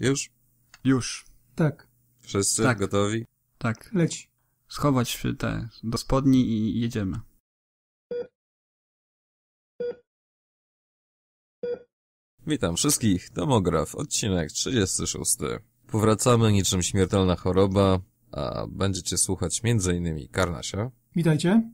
Już? Już. Tak. Wszyscy tak. gotowi? Tak. Leć. Schować te do spodni i jedziemy. Witam wszystkich, Tomograf, odcinek 36. Powracamy niczym śmiertelna choroba, a będziecie słuchać m.in. Karnasia. Witajcie.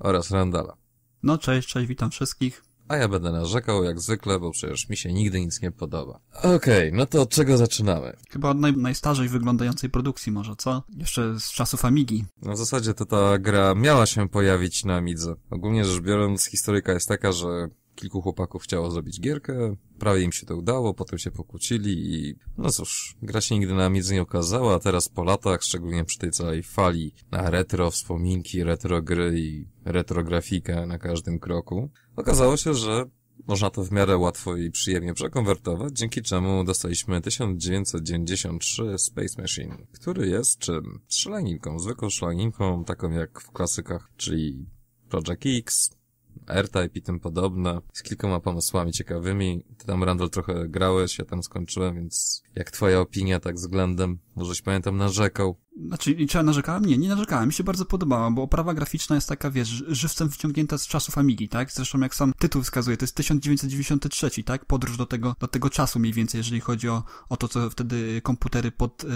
Oraz Randala. No cześć, cześć, witam wszystkich a ja będę narzekał jak zwykle, bo przecież mi się nigdy nic nie podoba. Okej, okay, no to od czego zaczynamy? Chyba od naj najstarzej wyglądającej produkcji może, co? Jeszcze z czasów Amigi. No w zasadzie to ta gra miała się pojawić na Amidze. Ogólnie rzecz biorąc, historyka jest taka, że kilku chłopaków chciało zrobić gierkę, prawie im się to udało, potem się pokłócili i no cóż, gra się nigdy na nic nie okazała, a teraz po latach, szczególnie przy tej całej fali na retro wspominki, retro gry i retrografikę na każdym kroku, okazało się, że można to w miarę łatwo i przyjemnie przekonwertować, dzięki czemu dostaliśmy 1993 Space Machine, który jest czym? Szlaninką, zwykłą szlaninką, taką jak w klasykach, czyli Project X, R-Type i tym podobne, z kilkoma pomysłami ciekawymi. Ty tam, Randall, trochę grałeś, ja tam skończyłem, więc jak twoja opinia tak względem, możeś pamiętam, narzekał znaczy, czy narzekałem? Nie, nie narzekałem. Mi się bardzo podobała, bo oprawa graficzna jest taka, wiesz, żywcem wciągnięta z czasów Amigi, tak? Zresztą jak sam tytuł wskazuje, to jest 1993, tak? Podróż do tego, do tego czasu mniej więcej, jeżeli chodzi o, o to, co wtedy komputery pod y,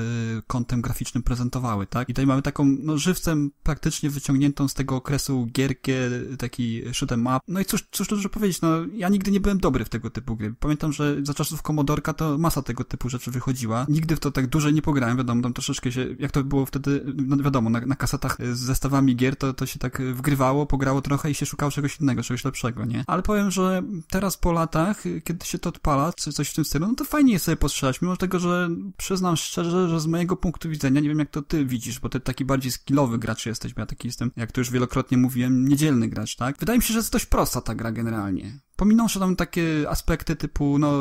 kątem graficznym prezentowały, tak? I tutaj mamy taką, no, żywcem praktycznie wyciągniętą z tego okresu gierkę, taki shoot'em map. No i cóż, cóż dużo powiedzieć, no, ja nigdy nie byłem dobry w tego typu gry. Pamiętam, że za czasów Komodorka to masa tego typu rzeczy wychodziła. Nigdy w to tak duże nie pograłem, wiadomo, tam troszeczkę się, jak to było wtedy, no wiadomo, na, na kasetach z zestawami gier to, to się tak wgrywało, pograło trochę i się szukało czegoś innego, czegoś lepszego, nie? Ale powiem, że teraz po latach, kiedy się to odpala, czy coś w tym stylu, no to fajnie jest sobie postrzelać, mimo tego, że przyznam szczerze, że z mojego punktu widzenia, nie wiem jak to ty widzisz, bo ty taki bardziej skillowy gracz jesteś, ja taki jestem, jak to już wielokrotnie mówiłem, niedzielny gracz, tak? Wydaje mi się, że jest dość prosta ta gra generalnie. Pominąwszy tam takie aspekty typu, no,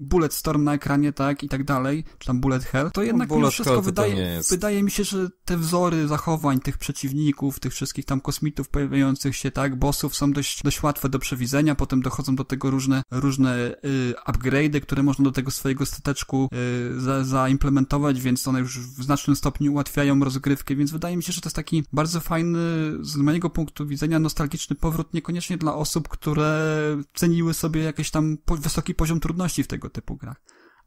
bullet storm na ekranie, tak, i tak dalej, czy tam bullet hell, to jednak no, mimo wszystko wydaje, wydaje mi się, że te wzory zachowań tych przeciwników, tych wszystkich tam kosmitów pojawiających się, tak, bossów są dość, dość łatwe do przewidzenia, potem dochodzą do tego różne, różne y, upgrade'y, które można do tego swojego stateczku y, za, zaimplementować, więc one już w znacznym stopniu ułatwiają rozgrywkę, więc wydaje mi się, że to jest taki bardzo fajny, z mojego punktu widzenia, nostalgiczny powrót, niekoniecznie dla osób, które ceniły sobie jakiś tam po, wysoki poziom trudności w tego tego typu grach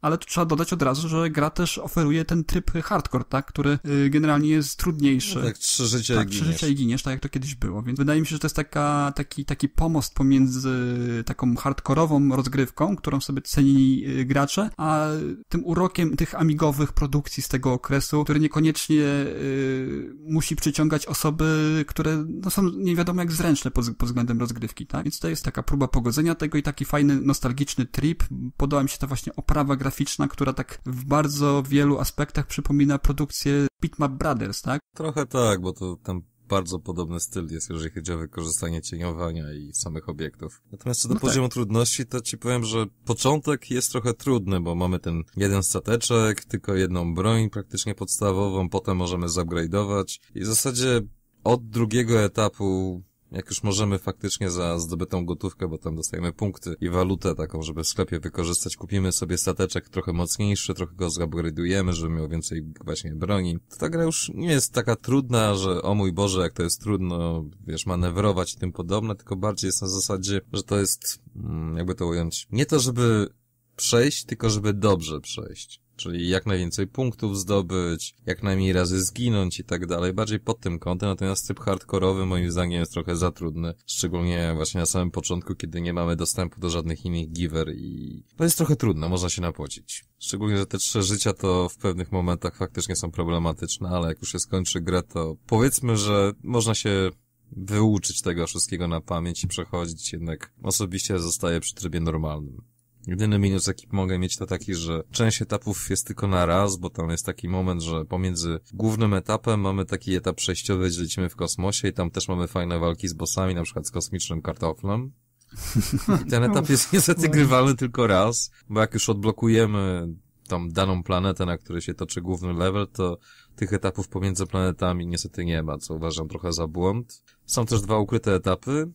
ale tu trzeba dodać od razu, że gra też oferuje ten tryb hardcore, tak, który y, generalnie jest trudniejszy. No tak, trzy życia tak, i giniesz. trzy życia i giniesz, tak jak to kiedyś było, więc wydaje mi się, że to jest taka, taki, taki pomost pomiędzy taką hardkorową rozgrywką, którą sobie cenili y, gracze, a tym urokiem tych amigowych produkcji z tego okresu, który niekoniecznie y, musi przyciągać osoby, które no, są nie wiadomo jak zręczne pod, pod względem rozgrywki, tak, więc to jest taka próba pogodzenia tego i taki fajny, nostalgiczny trip, podoba mi się ta właśnie oprawa gra graficzna, która tak w bardzo wielu aspektach przypomina produkcję Bitmap Brothers, tak? Trochę tak, bo to tam bardzo podobny styl jest, jeżeli chodzi o wykorzystanie cieniowania i samych obiektów. Natomiast co do no tak. poziomu tak. trudności, to ci powiem, że początek jest trochę trudny, bo mamy ten jeden stateczek, tylko jedną broń praktycznie podstawową, potem możemy zupgrade'ować i w zasadzie od drugiego etapu jak już możemy faktycznie za zdobytą gotówkę, bo tam dostajemy punkty i walutę taką, żeby w sklepie wykorzystać, kupimy sobie stateczek trochę mocniejszy, trochę go zupgrade'ujemy, żeby miał więcej właśnie broni. To ta gra już nie jest taka trudna, że o mój Boże, jak to jest trudno, wiesz, manewrować i tym podobne, tylko bardziej jest na zasadzie, że to jest, mm, jakby to ująć, nie to, żeby przejść, tylko żeby dobrze przejść. Czyli jak najwięcej punktów zdobyć, jak najmniej razy zginąć i tak dalej. Bardziej pod tym kątem, natomiast typ hardkorowy moim zdaniem jest trochę za trudny. Szczególnie właśnie na samym początku, kiedy nie mamy dostępu do żadnych innych giver i to jest trochę trudne, można się napłacić. Szczególnie, że te trzy życia to w pewnych momentach faktycznie są problematyczne, ale jak już się skończy grę, to powiedzmy, że można się wyuczyć tego wszystkiego na pamięć i przechodzić, jednak osobiście zostaje przy trybie normalnym. Jedyny minus, jaki mogę mieć, to taki, że część etapów jest tylko na raz, bo tam jest taki moment, że pomiędzy głównym etapem mamy taki etap przejściowy, gdzie lecimy w kosmosie i tam też mamy fajne walki z bossami, na przykład z kosmicznym kartoflem. I ten etap jest niestety grywalny tylko raz, bo jak już odblokujemy tą daną planetę, na której się toczy główny level, to tych etapów pomiędzy planetami niestety nie ma, co uważam trochę za błąd. Są też dwa ukryte etapy,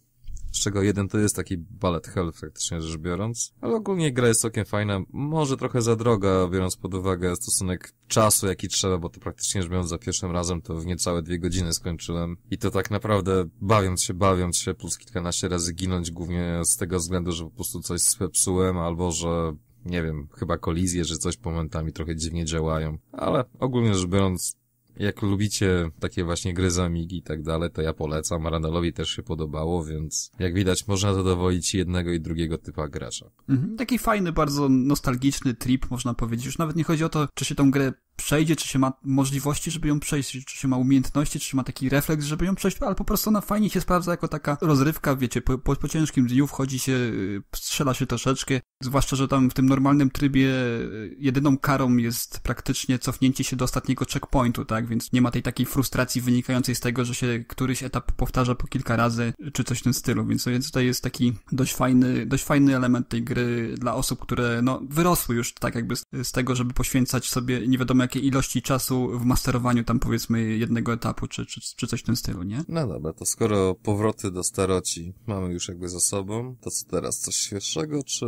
z czego jeden to jest taki ballet hell faktycznie rzecz biorąc. Ale ogólnie gra jest całkiem fajna, może trochę za droga, biorąc pod uwagę stosunek czasu, jaki trzeba, bo to praktycznie rzecz biorąc za pierwszym razem to w niecałe dwie godziny skończyłem. I to tak naprawdę bawiąc się, bawiąc się, plus kilkanaście razy ginąć, głównie z tego względu, że po prostu coś psułem, albo że nie wiem, chyba kolizje, że coś momentami trochę dziwnie działają, ale ogólnie rzecz biorąc jak lubicie takie właśnie gry z Amigi i tak dalej, to ja polecam. Randalowi też się podobało, więc jak widać można zadowolić jednego i drugiego typa gracza. Mhm. Taki fajny, bardzo nostalgiczny trip, można powiedzieć. Już nawet nie chodzi o to, czy się tą grę przejdzie, czy się ma możliwości, żeby ją przejść, czy się ma umiejętności, czy się ma taki refleks, żeby ją przejść, ale po prostu ona fajnie się sprawdza jako taka rozrywka, wiecie, po, po, po ciężkim dniu wchodzi się, y, strzela się troszeczkę, zwłaszcza, że tam w tym normalnym trybie y, jedyną karą jest praktycznie cofnięcie się do ostatniego checkpointu, tak, więc nie ma tej takiej frustracji wynikającej z tego, że się któryś etap powtarza po kilka razy, czy coś w tym stylu, więc, więc tutaj jest taki dość fajny, dość fajny element tej gry dla osób, które, no, wyrosły już tak jakby z, z tego, żeby poświęcać sobie nie jakiej ilości czasu w masterowaniu tam powiedzmy jednego etapu, czy, czy, czy coś w tym stylu, nie? No dobra, to skoro powroty do staroci mamy już jakby za sobą, to co teraz? Coś świeższego, czy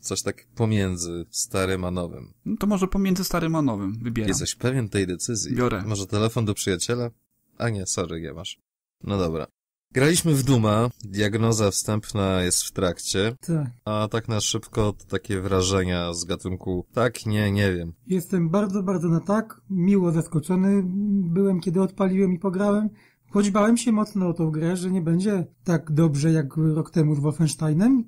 coś tak pomiędzy starym a nowym? No to może pomiędzy starym a nowym wybieram. Jesteś pewien tej decyzji? Biorę. Może telefon do przyjaciela? A nie, sorry, nie masz. No dobra. Graliśmy w Duma, diagnoza wstępna jest w trakcie, tak. a tak na szybko to takie wrażenia z gatunku tak, nie, nie wiem. Jestem bardzo, bardzo na tak, miło zaskoczony byłem, kiedy odpaliłem i pograłem, choć bałem się mocno o tą grę, że nie będzie tak dobrze jak rok temu z Wolfensteinem,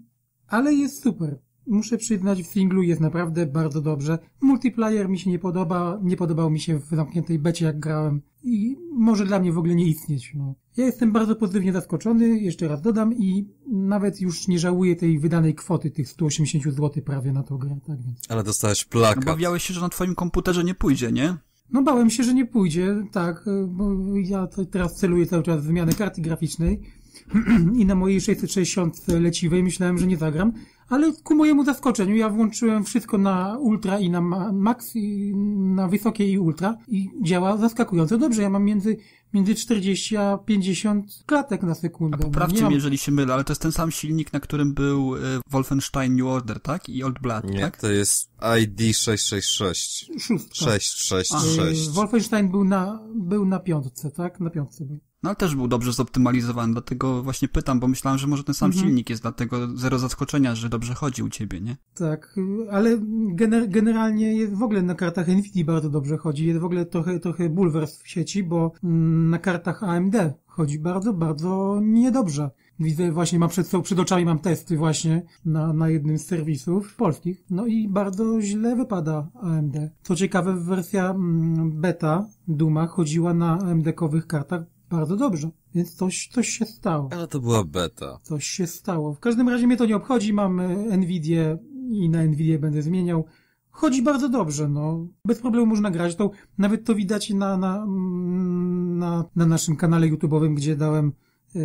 ale jest super. Muszę przyznać, w singlu jest naprawdę bardzo dobrze. Multiplayer mi się nie podoba, nie podobał mi się w zamkniętej becie, jak grałem. I może dla mnie w ogóle nie istnieć. No. Ja jestem bardzo pozytywnie zaskoczony, jeszcze raz dodam, i nawet już nie żałuję tej wydanej kwoty, tych 180 zł prawie na tą grę. Tak więc. Ale dostałeś plakat. Obawiałeś no się, że na twoim komputerze nie pójdzie, nie? No bałem się, że nie pójdzie, tak, y, bo ja teraz celuję cały czas wymianę karty graficznej i na mojej 660 leciwej myślałem, że nie zagram, ale ku mojemu zaskoczeniu ja włączyłem wszystko na ultra i na max, i na wysokie i ultra i działa zaskakująco dobrze. Ja mam między, między 40 a 50 klatek na sekundę. A no, poprawcie mam... jeżeli się mylę, ale to jest ten sam silnik, na którym był y, Wolfenstein New Order, tak? I Old Blood, Nie, tak? to jest ID 666. 666. Wolfenstein był na, był na piątce, tak? Na piątce był. No ale też był dobrze zoptymalizowany, dlatego właśnie pytam, bo myślałem, że może ten sam mhm. silnik jest, dlatego zero zaskoczenia, że dobrze chodzi u ciebie, nie? Tak, ale gener generalnie w ogóle na kartach Nvidia bardzo dobrze chodzi. W ogóle trochę, trochę bulwers w sieci, bo mm, na kartach AMD chodzi bardzo, bardzo niedobrze. Widzę właśnie, mam przed, przed oczami mam testy właśnie na, na jednym z serwisów polskich. No i bardzo źle wypada AMD. Co ciekawe, wersja mm, beta Duma chodziła na AMD-kowych kartach bardzo dobrze, więc coś, coś się stało. Ale to była beta. Coś się stało. W każdym razie mnie to nie obchodzi, mam e, Nvidia i na Nvidia będę zmieniał. Chodzi bardzo dobrze, no. Bez problemu można grać. To, nawet to widać na, na, mm, na, na naszym kanale YouTube'owym, gdzie dałem e, e,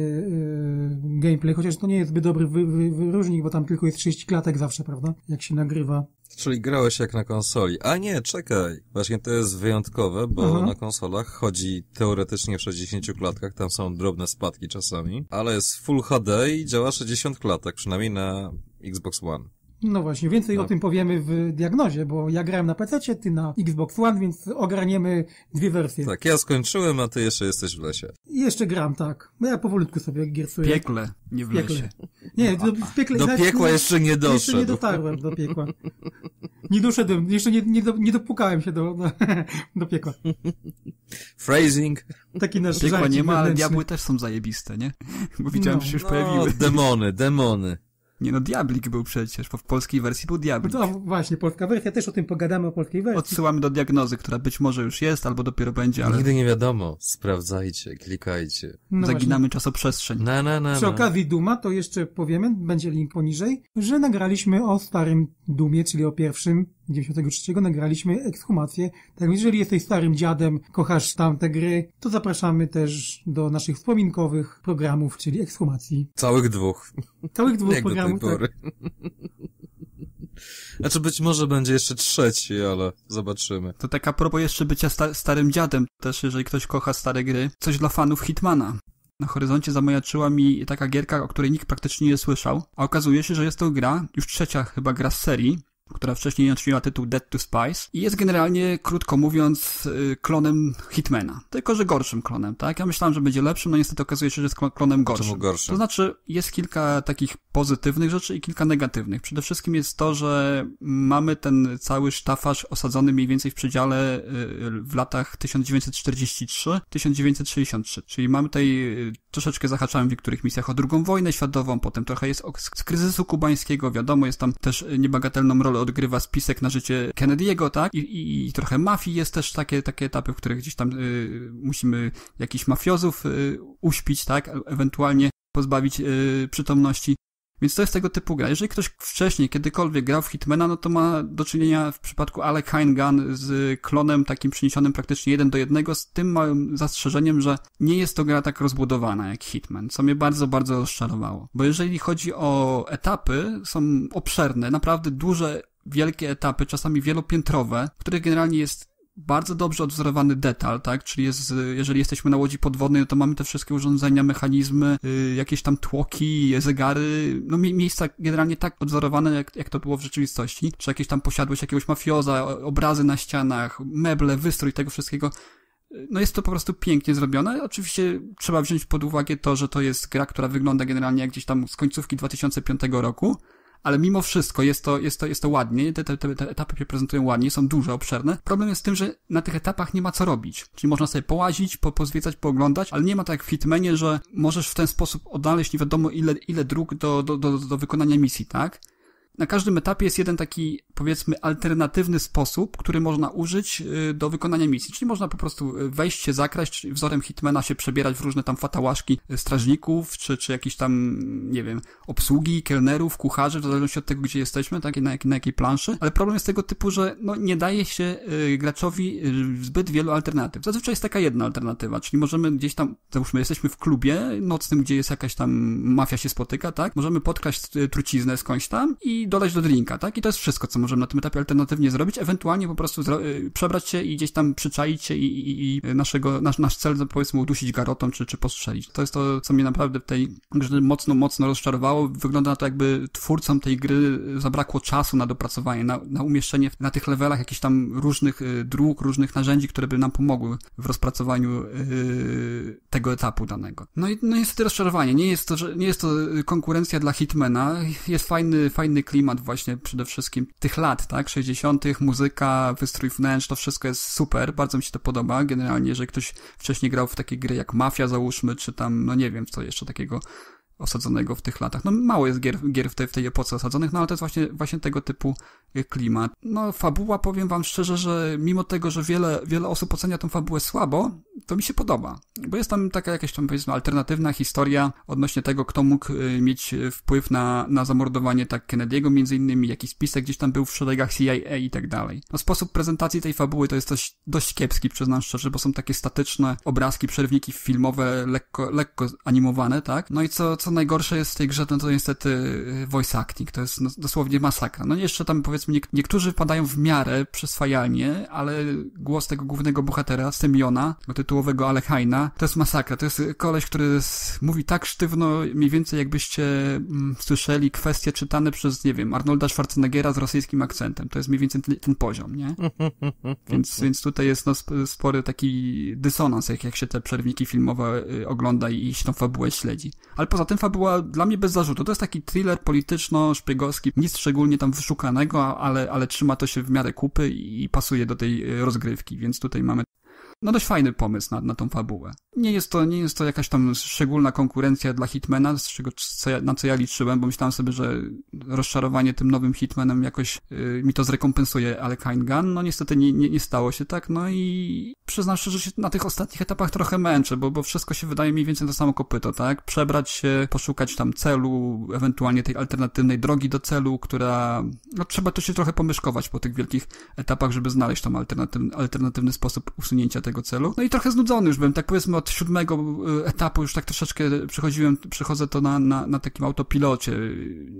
gameplay, chociaż to nie jest zbyt dobry wy, wyróżnik, bo tam tylko jest 30 klatek zawsze, prawda? Jak się nagrywa Czyli grałeś jak na konsoli. A nie, czekaj. Właśnie to jest wyjątkowe, bo mhm. na konsolach chodzi teoretycznie w 60 klatkach, tam są drobne spadki czasami, ale jest Full HD i działa 60 klatek, przynajmniej na Xbox One. No właśnie, więcej no. o tak. tym powiemy w diagnozie, bo ja grałem na PC, ty na Xbox One, więc ograniemy dwie wersje. Tak, ja skończyłem, a ty jeszcze jesteś w lesie. jeszcze gram, tak. No ja powolutku sobie giersuję. Piekle, nie w piekle. lesie. Nie, do, piekle, do piekła znaczy, jeszcze nie doszedłem, Jeszcze nie dotarłem do piekła. Nie doszedłem, jeszcze nie, nie, do, nie dopukałem się do, do, do piekła. Phrasing. Taki nasz Piekła nie ma, ale diabły też są zajebiste, nie? Bo widziałem, no, że się już no, pojawiły. demony, demony. Nie no, Diablik był przecież, bo w polskiej wersji był Diablik. No właśnie, polska wersja, też o tym pogadamy, o polskiej wersji. Odsyłamy do diagnozy, która być może już jest, albo dopiero będzie, ale... Nigdy nie wiadomo, sprawdzajcie, klikajcie. No Zaginamy właśnie. czasoprzestrzeń. Na, na, na, Przy okazji Duma, to jeszcze powiemy, będzie link poniżej, że nagraliśmy o starym Dumie, czyli o pierwszym 93 nagraliśmy ekshumację. Tak więc jeżeli jesteś starym dziadem, kochasz tamte gry, to zapraszamy też do naszych wspominkowych programów, czyli ekshumacji. Całych dwóch. Całych dwóch Jak programów. Do tej tak. pory. Tak. Znaczy być może będzie jeszcze trzeci, ale zobaczymy. To taka propos jeszcze bycia sta starym dziadem, też jeżeli ktoś kocha stare gry, coś dla fanów Hitmana. Na horyzoncie zamajaczyła mi taka gierka, o której nikt praktycznie nie słyszał, a okazuje się, że jest to gra, już trzecia chyba gra z serii, która wcześniej otrzymała tytuł Dead to Spice i jest generalnie, krótko mówiąc, y, klonem Hitmana. Tylko, że gorszym klonem, tak? Ja myślałem, że będzie lepszym, no niestety okazuje się, że jest klonem gorszym. Czemu gorszym? To znaczy, jest kilka takich pozytywnych rzeczy i kilka negatywnych. Przede wszystkim jest to, że mamy ten cały sztafaż osadzony mniej więcej w przedziale y, w latach 1943-1963. Czyli mamy tutaj, y, troszeczkę zahaczałem w niektórych misjach o drugą wojnę światową, potem trochę jest z kryzysu kubańskiego, wiadomo, jest tam też niebagatelną rolę odgrywa spisek na życie Kennedy'ego, tak? I, i, I, trochę mafii jest też takie, takie etapy, w których gdzieś tam y, musimy jakichś mafiozów y, uśpić, tak? E, ewentualnie pozbawić y, przytomności. Więc to jest tego typu gra. Jeżeli ktoś wcześniej kiedykolwiek grał w Hitmana, no to ma do czynienia w przypadku Alec Gun z klonem takim przeniesionym praktycznie jeden do jednego, z tym małym zastrzeżeniem, że nie jest to gra tak rozbudowana jak Hitman, co mnie bardzo, bardzo rozczarowało. Bo jeżeli chodzi o etapy, są obszerne, naprawdę duże wielkie etapy, czasami wielopiętrowe, w których generalnie jest bardzo dobrze odwzorowany detal, tak? Czyli jest, jeżeli jesteśmy na łodzi podwodnej, no to mamy te wszystkie urządzenia, mechanizmy, yy, jakieś tam tłoki, zegary, no mi miejsca generalnie tak odwzorowane, jak, jak to było w rzeczywistości. Czy jakieś tam posiadłość jakiegoś mafioza, obrazy na ścianach, meble, wystrój tego wszystkiego. No jest to po prostu pięknie zrobione. Oczywiście trzeba wziąć pod uwagę to, że to jest gra, która wygląda generalnie jak gdzieś tam z końcówki 2005 roku, ale mimo wszystko jest to, jest to, jest to ładnie, te, te, te etapy się prezentują ładnie, są duże, obszerne. Problem jest w tym, że na tych etapach nie ma co robić. Czyli można sobie połazić, po, pozwiedzać, pooglądać, ale nie ma tak jak w Hitmanie, że możesz w ten sposób odnaleźć nie wiadomo ile, ile dróg do, do, do, do wykonania misji, tak? na każdym etapie jest jeden taki, powiedzmy, alternatywny sposób, który można użyć y, do wykonania misji. Czyli można po prostu y, wejść się zakraść, wzorem Hitmana się przebierać w różne tam fatałaszki y, strażników, czy, czy jakieś tam, nie wiem, obsługi, kelnerów, kucharzy, w zależności od tego, gdzie jesteśmy, tak, na, na jakiej planszy. Ale problem jest tego typu, że no, nie daje się graczowi zbyt wielu alternatyw. Zazwyczaj jest taka jedna alternatywa, czyli możemy gdzieś tam, załóżmy, jesteśmy w klubie nocnym, gdzie jest jakaś tam mafia się spotyka, tak? Możemy podkraść truciznę skądś tam i dodać do drinka, tak? I to jest wszystko, co możemy na tym etapie alternatywnie zrobić, ewentualnie po prostu y, przebrać się i gdzieś tam przyczaić się i, i, i naszego, nasz, nasz cel, powiedzmy, udusić garotą czy, czy postrzelić. To jest to, co mnie naprawdę w tej grze mocno, mocno rozczarowało. Wygląda na to, jakby twórcom tej gry zabrakło czasu na dopracowanie, na, na umieszczenie na tych levelach jakichś tam różnych y, dróg, różnych narzędzi, które by nam pomogły w rozpracowaniu y, tego etapu danego. No i no niestety rozczarowanie. Nie jest to, nie jest to konkurencja dla Hitmana. Jest fajny, fajny klimat właśnie przede wszystkim tych lat, tak? 60., muzyka, wystrój wnętrz, to wszystko jest super, bardzo mi się to podoba. Generalnie, jeżeli ktoś wcześniej grał w takie gry jak Mafia, załóżmy, czy tam, no nie wiem, co jeszcze takiego osadzonego w tych latach. No mało jest gier, gier w, tej, w tej epoce osadzonych, no ale to jest właśnie, właśnie tego typu y, klimat. No fabuła, powiem wam szczerze, że mimo tego, że wiele, wiele osób ocenia tą fabułę słabo, to mi się podoba, bo jest tam taka jakaś tam powiedzmy alternatywna historia odnośnie tego, kto mógł y, mieć y, wpływ na, na zamordowanie tak Kennedy'ego między innymi, jaki spisek gdzieś tam był w szeregach CIA i tak dalej. No sposób prezentacji tej fabuły to jest dość, dość kiepski, przyznam szczerze, bo są takie statyczne obrazki, przerwniki filmowe, lekko, lekko animowane, tak? No i co, co najgorsze jest w tej grze, no to niestety y, voice acting, to jest no, dosłownie masakra. No jeszcze tam powiedzmy niektórzy wpadają w miarę przyswajalnie, ale głos tego głównego bohatera, Symiona, go tytuł tytułowego Alechajna. To jest masakra. To jest koleś, który mówi tak sztywno, mniej więcej jakbyście mm, słyszeli kwestie czytane przez, nie wiem, Arnolda Schwarzeneggera z rosyjskim akcentem. To jest mniej więcej ten, ten poziom, nie? Więc, więc tutaj jest no, spory taki dysonans, jak, jak się te przerwniki filmowe y, ogląda i, i się tą fabułę śledzi. Ale poza tym fabuła dla mnie bez zarzutu. To jest taki thriller polityczno-szpiegowski, nic szczególnie tam wyszukanego, ale, ale trzyma to się w miarę kupy i pasuje do tej y, rozgrywki, więc tutaj mamy no dość fajny pomysł na, na tą fabułę nie jest, to, nie jest to jakaś tam szczególna konkurencja dla Hitmana, z czego, co ja, na co ja liczyłem, bo myślałem sobie, że rozczarowanie tym nowym Hitmanem jakoś y, mi to zrekompensuje, ale Kind Gun, no niestety nie, nie, nie stało się tak, no i przyznam szczerze, że się na tych ostatnich etapach trochę męczę, bo, bo wszystko się wydaje mniej więcej na samo kopyto, tak? Przebrać się, poszukać tam celu, ewentualnie tej alternatywnej drogi do celu, która, no trzeba to się trochę pomyszkować po tych wielkich etapach, żeby znaleźć tam alternatywny, alternatywny sposób usunięcia tego celu. No i trochę znudzony już byłem, tak powiedzmy od siódmego e, etapu już tak troszeczkę przechodziłem, przechodzę to na, na, na takim autopilocie.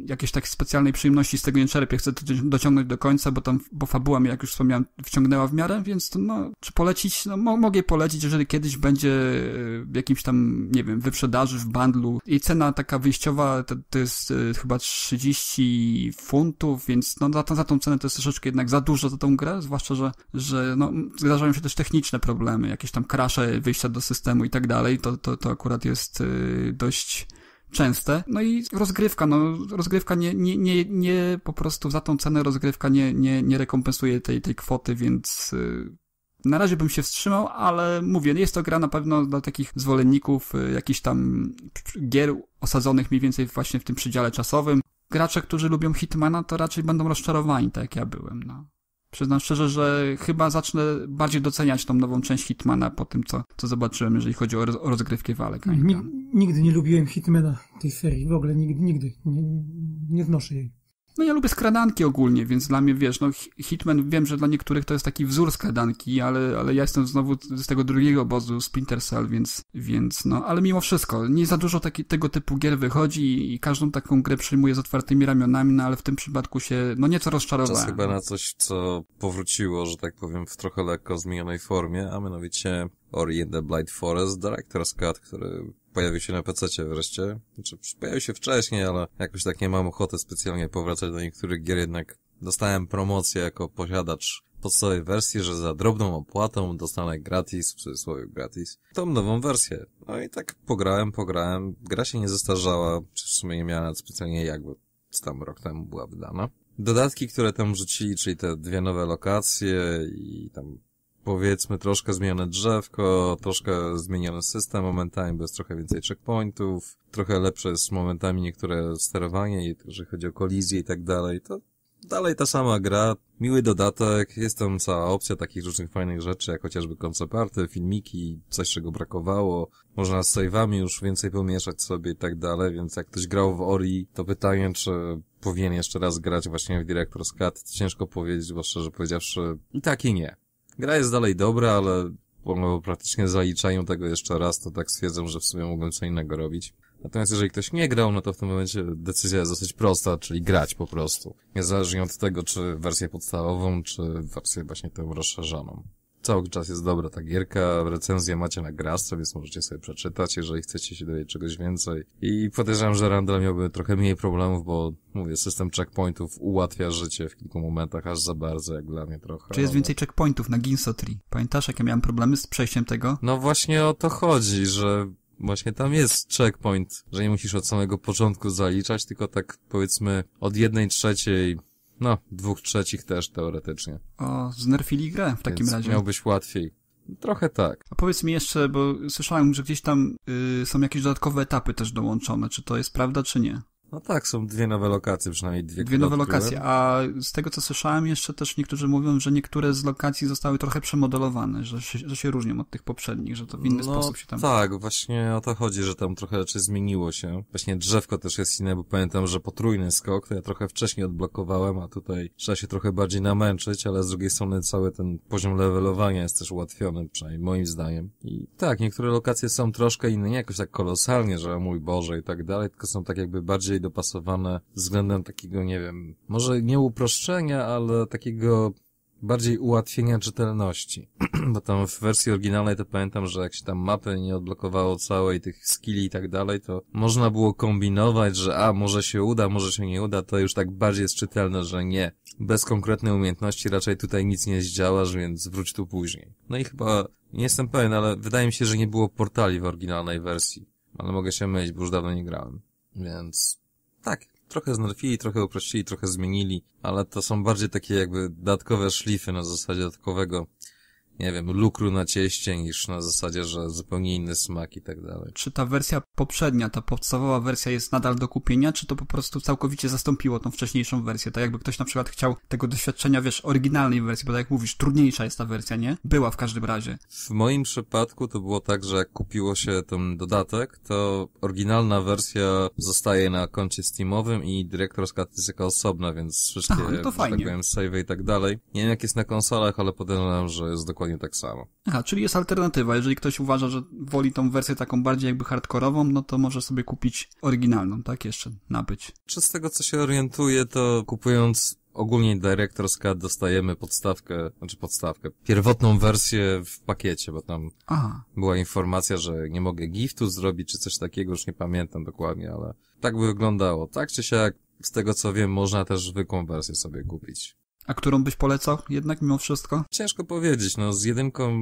Jakieś tak specjalnej przyjemności z tego nie czerpię, chcę to dociągnąć do końca, bo tam, bo fabuła mnie, jak już wspomniałem, wciągnęła w miarę, więc to, no, czy polecić? No, mo mogę polecić, jeżeli kiedyś będzie e, w jakimś tam, nie wiem, wyprzedaży, w bandlu i cena taka wyjściowa to, to jest y, chyba 30 funtów, więc no za, za tą cenę to jest troszeczkę jednak za dużo za tą grę, zwłaszcza, że, że no, zdarzają się też techniczne problemy, jakieś tam krasze, wyjścia do systemu, i tak dalej, to, to, to akurat jest y, dość częste. No i rozgrywka, no rozgrywka nie, nie, nie, nie po prostu za tą cenę rozgrywka nie, nie, nie rekompensuje tej, tej kwoty, więc y, na razie bym się wstrzymał, ale mówię, no jest to gra na pewno dla takich zwolenników y, jakichś tam gier osadzonych mniej więcej właśnie w tym przedziale czasowym. Gracze, którzy lubią Hitmana, to raczej będą rozczarowani, tak jak ja byłem. No przyznam szczerze, że chyba zacznę bardziej doceniać tą nową część Hitmana po tym, co, co zobaczyłem, jeżeli chodzi o rozgrywkę walek. nigdy nie lubiłem Hitmana tej serii, w ogóle nigdy, nigdy. Nie, nie znoszę jej. No ja lubię skradanki ogólnie, więc dla mnie, wiesz, no Hitman wiem, że dla niektórych to jest taki wzór skradanki, ale, ale ja jestem znowu z tego drugiego obozu, Splinter Cell, więc, więc no, ale mimo wszystko, nie za dużo taki, tego typu gier wychodzi i każdą taką grę przyjmuję z otwartymi ramionami, no ale w tym przypadku się, no nieco rozczarowałem. Czas chyba na coś, co powróciło, że tak powiem, w trochę lekko zmienionej formie, a mianowicie Ori and the Blind Forest Director's Cut, który pojawił się na PC wreszcie. Znaczy, pojawił się wcześniej, ale jakoś tak nie mam ochoty specjalnie powracać do niektórych gier, jednak dostałem promocję jako posiadacz podstawowej wersji, że za drobną opłatą dostanę gratis, w cudzysłowie gratis, tą nową wersję. No i tak pograłem, pograłem, gra się nie zestarzała, czy w sumie nie miała specjalnie jakby tam rok temu była wydana. Dodatki, które tam rzucili, czyli te dwie nowe lokacje i tam powiedzmy troszkę zmienione drzewko, troszkę zmieniony system momentami, bo jest trochę więcej checkpointów, trochę lepsze jest momentami niektóre sterowanie, jeżeli chodzi o kolizje i tak dalej, to dalej ta sama gra, miły dodatek, jest tam cała opcja takich różnych fajnych rzeczy, jak chociażby konceparty, filmiki, coś czego brakowało, można z save'ami już więcej pomieszać sobie i tak dalej, więc jak ktoś grał w Ori, to pytanie, czy powinien jeszcze raz grać właśnie w Director's Cut, ciężko powiedzieć, bo szczerze powiedziawszy, tak i nie. Gra jest dalej dobra, ale bo praktycznie zaliczają tego jeszcze raz, to tak stwierdzą, że w sumie mogą co innego robić. Natomiast jeżeli ktoś nie grał, no to w tym momencie decyzja jest dosyć prosta, czyli grać po prostu. Niezależnie od tego, czy wersję podstawową, czy wersję właśnie tę rozszerzoną cały czas jest dobra ta gierka, recenzję macie na Grasce, więc możecie sobie przeczytać, jeżeli chcecie się dowiedzieć czegoś więcej. I podejrzewam, że Randall miałby trochę mniej problemów, bo mówię, system checkpointów ułatwia życie w kilku momentach, aż za bardzo, jak dla mnie trochę. Czy jest ale... więcej checkpointów na Ginso 3? Pamiętasz, jakie ja miałem problemy z przejściem tego? No właśnie o to chodzi, że właśnie tam jest checkpoint, że nie musisz od samego początku zaliczać, tylko tak powiedzmy od jednej trzeciej no, dwóch trzecich też teoretycznie. O, znerfili grę w takim Więc razie. miałbyś łatwiej. Trochę tak. A powiedz mi jeszcze, bo słyszałem, że gdzieś tam y, są jakieś dodatkowe etapy też dołączone. Czy to jest prawda, czy nie? No tak, są dwie nowe lokacje, przynajmniej dwie. Dwie nowe lokacje, a z tego co słyszałem jeszcze też niektórzy mówią, że niektóre z lokacji zostały trochę przemodelowane, że się, że się różnią od tych poprzednich, że to w inny no, sposób się tam... tak, właśnie o to chodzi, że tam trochę rzeczy zmieniło się. Właśnie drzewko też jest inne, bo pamiętam, że potrójny skok to ja trochę wcześniej odblokowałem, a tutaj trzeba się trochę bardziej namęczyć, ale z drugiej strony cały ten poziom levelowania jest też ułatwiony, przynajmniej moim zdaniem. I tak, niektóre lokacje są troszkę inne, nie jakoś tak kolosalnie, że mój Boże i tak dalej, tylko są tak jakby bardziej dopasowane względem takiego, nie wiem, może nie uproszczenia, ale takiego bardziej ułatwienia czytelności. Bo tam w wersji oryginalnej to pamiętam, że jak się tam mapy nie odblokowało całej tych skilli i tak dalej, to można było kombinować, że a, może się uda, może się nie uda, to już tak bardziej jest czytelne, że nie. Bez konkretnej umiejętności raczej tutaj nic nie zdziałasz, więc wróć tu później. No i chyba, nie jestem pewien, ale wydaje mi się, że nie było portali w oryginalnej wersji. Ale mogę się mylić, bo już dawno nie grałem. Więc tak, trochę znerfili, trochę uprościli, trochę zmienili, ale to są bardziej takie jakby dodatkowe szlify na zasadzie dodatkowego nie wiem, lukru na cieście niż na zasadzie, że zupełnie inny smak i tak dalej. Czy ta wersja poprzednia, ta podstawowa wersja jest nadal do kupienia, czy to po prostu całkowicie zastąpiło tą wcześniejszą wersję? Tak jakby ktoś na przykład chciał tego doświadczenia, wiesz, oryginalnej wersji, bo tak jak mówisz, trudniejsza jest ta wersja, nie? Była w każdym razie. W moim przypadku to było tak, że jak kupiło się ten dodatek, to oryginalna wersja zostaje na koncie Steamowym i dyrektor to jest jako osobna, więc wszystkie, Aha, no to tak fajnie. tak powiem, save y i tak dalej. Nie wiem jak jest na konsolach, ale podejrzewam, że jest dokładnie dokładnie tak samo. Aha, czyli jest alternatywa. Jeżeli ktoś uważa, że woli tą wersję taką bardziej jakby hardkorową, no to może sobie kupić oryginalną, tak? Jeszcze nabyć. Czy z tego, co się orientuję, to kupując ogólnie Director's Cut dostajemy podstawkę, znaczy podstawkę, pierwotną wersję w pakiecie, bo tam Aha. była informacja, że nie mogę giftu zrobić, czy coś takiego, już nie pamiętam dokładnie, ale tak by wyglądało. Tak czy siak, z tego co wiem, można też zwykłą wersję sobie kupić. A którą byś polecał jednak mimo wszystko? Ciężko powiedzieć, no z jedynką